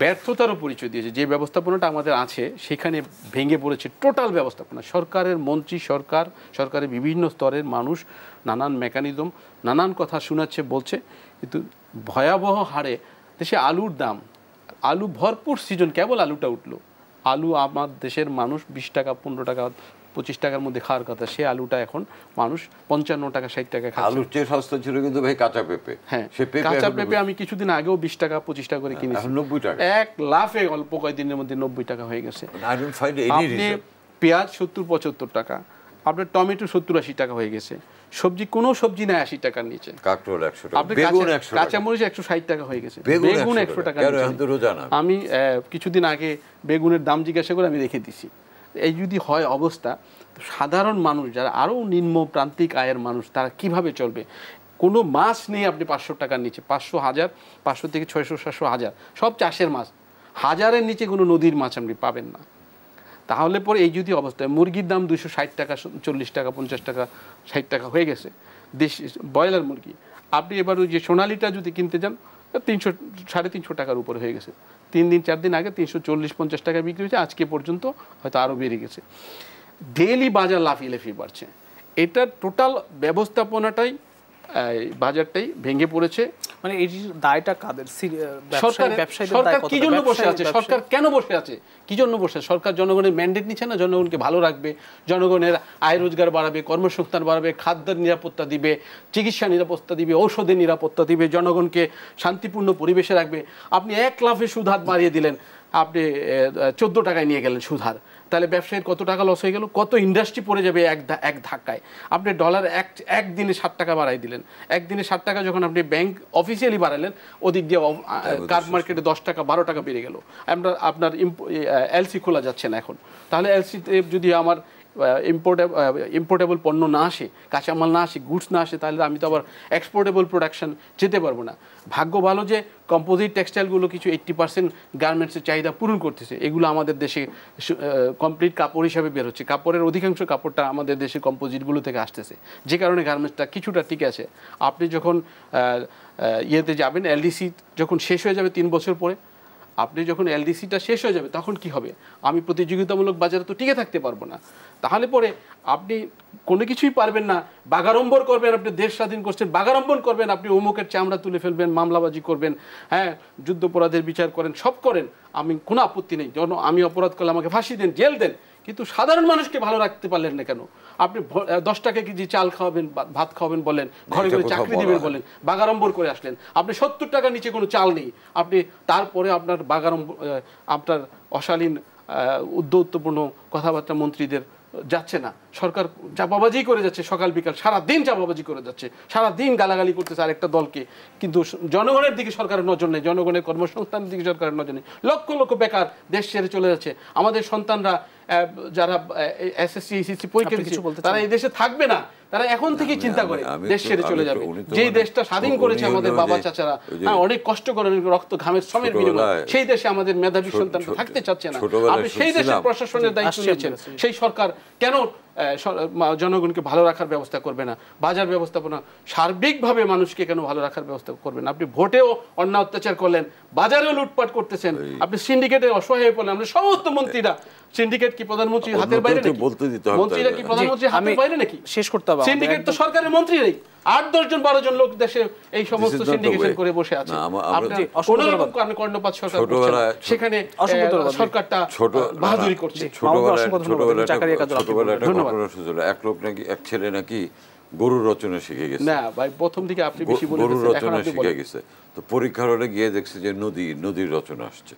ব্যর্থতারও পরিচয় দিয়েছে যে ব্যবস্থাপনাটা আমাদের আছে সেখানে ভেঙে পড়েছে টোটাল ব্যবস্থাপনা সরকারের মন্ত্রী সরকার সরকারের বিভিন্ন স্তরের মানুষ নানান মেকানিজম নানান কথা শোনাচ্ছে বলছে কিন্তু ভয়াবহ হারে দেশে আলুর দাম আলু ভরপুর সিজন কেবল আলুটা উঠলো আলু আমার দেশের মানুষ বিশ টাকা পনেরো টাকা পঁচিশ টাকার মধ্যে খাওয়ার কথা সে আলুটা এখন মানুষ পঞ্চান্ন টাকা ষাট টাকা আলুর চেয়ে সস্তা ছিল কিন্তু ভাই কাঁচা পেঁপে হ্যাঁ কাঁচা পেঁপে আমি কিছুদিন আগেও বিশ টাকা পঁচিশ টাকা করে কিনেছি নব্বই টাকা এক লাফে অল্প কয়েকদিনের মধ্যে নব্বই টাকা হয়ে গেছে আপনি পেঁয়াজ সত্তর পঁচাত্তর টাকা আপনার টমেটো সত্তর আশি টাকা হয়ে গেছে সবজি কোনো সবজি নাই আশি টাকার নিচে কাঁচামরিচ একশো ষাট টাকা হয়ে গেছে বেগুন একশো টাকা আমি কিছুদিন আগে বেগুনের দাম জিজ্ঞাসা করে আমি রেখে দিছি এই যদি হয় অবস্থা সাধারণ মানুষ যারা আরও নিম্ন প্রান্তিক আয়ের মানুষ তারা কিভাবে চলবে কোনো মাছ নেই আপনি পাঁচশো টাকার নিচে পাঁচশো হাজার পাঁচশো থেকে ছয়শো সাতশো হাজার সব চাষের মাছ হাজারের নিচে কোনো নদীর মাছ আপনি পাবেন না তাহলে পরে এই যদি অবস্থা মুরগির দাম দুশো ষাট টাকা চল্লিশ টাকা পঞ্চাশ টাকা ষাট টাকা হয়ে গেছে দেশি ব্রয়লার মুরগি আপনি এবার ওই যে সোনালিটা যদি কিনতে যান তিনশো সাড়ে তিনশো টাকার উপরে হয়ে গেছে তিন দিন চার দিন আগে তিনশো চল্লিশ পঞ্চাশ টাকায় বিক্রি হয়েছে আজকে পর্যন্ত হয়তো আরও বেড়ে গেছে ডেলি বাজার লাফিয়ে লাফিয়ে বাড়ছে এটা টোটাল ব্যবস্থাপনাটাই বাজারটাই ভেঙে পড়েছে মানে এই দায়টা কাদের সরকার সরকার কি জন্য বসে আছে সরকার কেন বসে আছে কি জন্য বসে সরকার জনগণের ম্যান্ডেট নিচ্ছে না জনগণকে ভালো রাখবে জনগণের আয় রোজগার বাড়াবে কর্মসংস্থান বাড়াবে খাদ্যের নিরাপত্তা দিবে চিকিৎসা নিরাপত্তা দিবে ঔষধের নিরাপত্তা দিবে জনগণকে শান্তিপূর্ণ পরিবেশে রাখবে আপনি এক লাফে সুদ বাড়িয়ে দিলেন আপনি চোদ্দো টাকায় নিয়ে গেলেন সুধার তাহলে ব্যবসায়ীর কত টাকা লস হয়ে গেল কত ইন্ডাস্ট্রি পড়ে যাবে এক এক ধাক্কায় আপনি ডলার এক একদিনে ষাট টাকা বাড়াই দিলেন একদিনে ষাট টাকা যখন আপনি ব্যাংক অফিসিয়ালি বাড়ালেন ওদিক দিয়ে কার্ড মার্কেটে দশ টাকা বারো টাকা বেড়ে গেল আপনার আপনার এলসি খোলা যাচ্ছে না এখন তাহলে এলসিতে যদি আমার ইম্পোর্টেবল ইম্পোর্টেবল পণ্য না আসে কাঁচামাল না আসে গুডস না আসে তাহলে আমি তো আবার এক্সপোর্টেবল প্রোডাকশন যেতে পারবো না ভাগ্য ভালো যে কম্পোজিট টেক্সটাইলগুলো কিছু এইট্টি পার্সেন্ট গার্মেন্টসের চাহিদা পূরণ করতেছে এগুলো আমাদের দেশে কমপ্লিট কাপড় হিসাবে বেরোচ্ছে কাপড়ের অধিকাংশ কাপড়টা আমাদের দেশে কম্পোজিটগুলো থেকে আসতেছে যে কারণে গার্মেন্টসটা কিছুটা ঠিক আছে আপনি যখন ইয়েতে যাবেন এলডিসি যখন শেষ হয়ে যাবে তিন বছর পরে আপনি যখন এলডিসিটা শেষ হয়ে যাবে তখন কি হবে আমি প্রতিযোগিতামূলক বাজারে তো টিকে থাকতে পারবো না তাহলে পরে আপনি কোনো কিছুই পারবেন না বাগারম্বর করবেন আপনি দেশ স্বাধীন করছেন বাগাড়ম্বন করবেন আপনি অমুকের চামড়া তুলে ফেলবেন মামলাবাজি করবেন হ্যাঁ যুদ্ধপরাধের বিচার করেন সব করেন আমি কোনো আপত্তি নেই যেন আমি অপরাধ করলে আমাকে ফাঁসি দেন জেল দেন কিন্তু সাধারণ মানুষকে ভালো রাখতে পারলেন না কেন আপনি দশ টাকা কেজি চাল খাওয়াবেন ভাত খাওয়াবেন বলেন ঘরে ঘরে চাকরি দিবেন বলেন বাগারম্বর করে আসলেন আপনি সত্তর টাকা নিচে কোনো চাল নেই আপনি তারপরে আপনার বাগারম্বর আপনার অশালীন উদ্যোগপূর্ণ কথাবার্তা মন্ত্রীদের যাচ্ছে না সরকার চাপাবাজি করে যাচ্ছে সকাল বিকাল সারা দিন চাপাবাজি করে যাচ্ছে সারা দিন গালাগালি করতেছে আরেকটা দলকে কিন্তু জনগণের দিকে সরকারের নজর নেই জনগণের কর্মসংস্থানের দিকে সরকারের নজর নেই লক্ষ লক্ষ বেকার দেশ ছেড়ে চলে যাচ্ছে আমাদের সন্তানরা যারা এসএসসি এসএসসি পরীক্ষা দিচ্ছে তারা এই দেশে থাকবে না তারা এখন থেকে চিন্তা করে দেশ ছেড়ে চলে যাবে মানে দেশটা স্বাধীন করেছে আমাদের বাবা চাচারা হ্যাঁ, অনেক কষ্ট করে রক্ত ঘামের শ্রমের বিনিময়ে সেই দেশে আমাদের মেধাবী সন্তান থাকতে চাচ্ছে না আপনি সেই দেশের প্রশাসনের দায়িত্ব নিয়েছেন সেই সরকার কেন জনগণকে ভালো রাখার ব্যবস্থা করবে না বাজার ব্যবস্থাপনা সার্বিকভাবে মানুষকে কেন ভালো রাখার ব্যবস্থা করবেন আপনি ভোটেও অন্যায় অত্যাচার করলেন বাজারেও লুটপাট করতেছেন আপনি সিন্ডিকেটে অসহায় পড়লেন আমরা সমস্ত মন্ত্রীরা সিন্ডিকেট কি প্রধানমন্ত্রী হাতের বাইরে নাকি বলতে দিতে হবে মন্ত্রীরা কি প্রধানমন্ত্রী হাতের বাইরে নাকি শেষ করতে হবে সিন্ডিকেট তো সরকারের আট দশ জন বারো জন লোক দেশে এই সমস্ত সিন্ডিকেশন করে বসে আছে কর্ণপাত সরকার সেখানে সরকারটা বাহাদুরি করছে এক লোক নাকি এক ছেলে নাকি গরু রচনা শিখে গেছে না ভাই প্রথম দিকে আপনি বেশি গরু রচনা শিখে গেছে তো পরীক্ষার হলে গিয়ে দেখছে যে নদী নদীর রচনা আসছে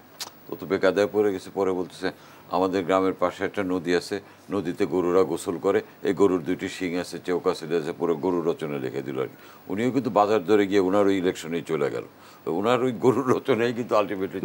ও তো বেকাদায় পড়ে গেছে পরে বলতেছে আমাদের গ্রামের পাশে একটা নদী আছে নদীতে গরুরা গোসল করে এই গরুর দুইটি শিং আছে চেউকা সিলে আছে পুরো গরু রচনা লিখে দিল আর উনিও কিন্তু বাজার ধরে গিয়ে ওনার ওই ইলেকশনেই চলে গেল ওনার ওই গরুর রচনাই কিন্তু আলটিমেটলি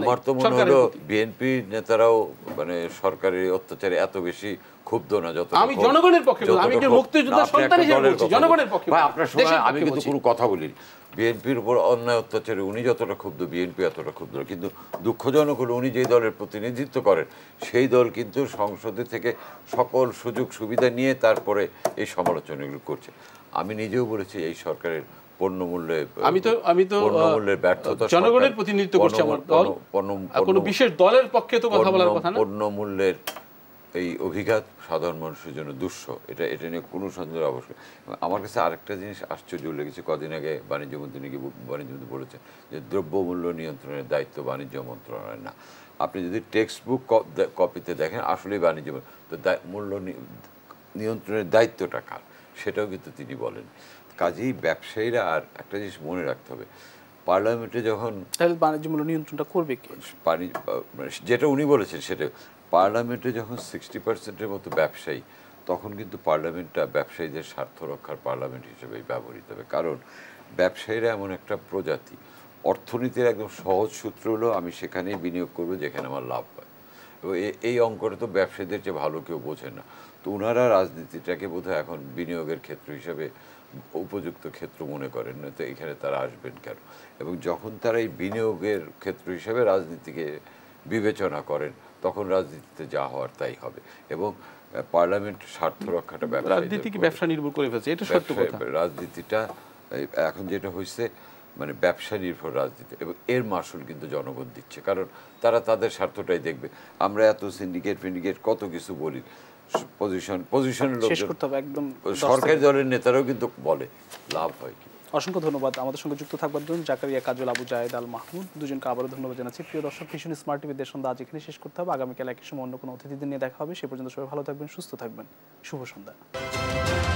আমার তো মনে হলো বিএনপি নেতারাও মানে সরকারি অত্যাচারে এত বেশি ক্ষুব্ধ না যত আমি জনগণের পক্ষে আমি একজন মুক্তিযোদ্ধা সন্তান হিসেবে বলছি জনগণের পক্ষে ভাই আপনার সময় আমি কিন্তু কোনো কথা বিএনপির উপর অন্যায় অত্যাচারে উনি যতটা ক্ষুব্ধ বিএনপি এতটা ক্ষুব্ধ কিন্তু দুঃখজনক হলো উনি যে দলের প্রতিনিধিত্ব করেন সেই দল কিন্তু সংসদে থেকে সকল সুযোগ সুবিধা নিয়ে তারপরে এই সমালোচনাগুলো করছে আমি নিজেও বলেছি এই সরকারের পণ্যমূল্যে আমি তো আমি তো পণ্যমূল্যের ব্যর্থতা জনগণের প্রতিনিধিত্ব করছে আমার দল কোনো বিশেষ দলের পক্ষে তো কথা বলার কথা না পণ্যমূল্যের এই অভিঘাত সাধারণ মানুষের জন্য দুঃস্ব এটা এটা নিয়ে কোনো সন্দেহ অবশ্যই আমার কাছে আরেকটা জিনিস আশ্চর্য লেগেছে কদিন আগে বাণিজ্য মন্ত্রী নাকি বাণিজ্যমন্ত্রী বলেছেন যে দ্রব্যমূল্য নিয়ন্ত্রণের দায়িত্ব বাণিজ্য মন্ত্রণালয় না আপনি যদি টেক্সট বুক কপিতে দেখেন আসলেই বাণিজ্য তো মূল্য নিয়ন্ত্রণের দায়িত্বটা কার সেটাও কিন্তু তিনি বলেন কাজেই ব্যবসায়ীরা আর একটা জিনিস মনে রাখতে হবে পার্লামেন্টে যখন বাণিজ্য মূল্য নিয়ন্ত্রণটা করবে কি মানে যেটা উনি বলেছেন সেটা পার্লামেন্টে যখন সিক্সটি পার্সেন্টের মতো ব্যবসায়ী তখন কিন্তু পার্লামেন্টটা ব্যবসায়ীদের স্বার্থ রক্ষার পার্লামেন্ট হিসেবে ব্যবহৃত হবে কারণ ব্যবসায়ীরা এমন একটা প্রজাতি অর্থনীতির একদম সহজ সূত্র হলো আমি সেখানেই বিনিয়োগ করবো যেখানে আমার লাভ হয় এবং এই অঙ্কটা তো ব্যবসায়ীদের চেয়ে ভালো কেউ বোঝে না তো ওনারা রাজনীতিটাকে বোধহয় এখন বিনিয়োগের ক্ষেত্র হিসাবে উপযুক্ত ক্ষেত্র মনে করেন না তো এখানে তারা আসবেন কেন এবং যখন তারা এই বিনিয়োগের ক্ষেত্র হিসাবে রাজনীতিকে বিবেচনা করেন তখন রাজনীতিতে যা হওয়ার তাই হবে এবং পার্লামেন্ট স্বার্থ রক্ষাটা ব্যবসা রাজনীতিকে ব্যবসা নির্ভর করে ফেলছে এটা সত্য কথা রাজনীতিটা এখন যেটা হয়েছে মানে ব্যবসা নির্ভর রাজনীতি এবং এর মাসুল কিন্তু জনগণ দিচ্ছে কারণ তারা তাদের স্বার্থটাই দেখবে আমরা এত সিন্ডিকেট ফিন্ডিকেট কত কিছু বলি পজিশন পজিশনের লোক সরকারি দলের নেতারাও কিন্তু বলে লাভ হয় কি অসংখ্য ধন্যবাদ আমাদের সঙ্গে যুক্ত থাকবার জন্য জাকারিয়া কাজল আবু জায়দ আল মাহমুদ দুজনকে আবারও ধন্যবাদ জানাচ্ছি প্রিয় দর্শক ভীষণ স্মার্ট টিভির দেশ আজ এখানে শেষ করতে হবে আগামীকাল একই সময় অন্য কোনো অতিথিদের নিয়ে দেখা হবে সে পর্যন্ত সবাই ভালো থাকবেন সুস্থ থাকবেন শুভ সন্ধ্যা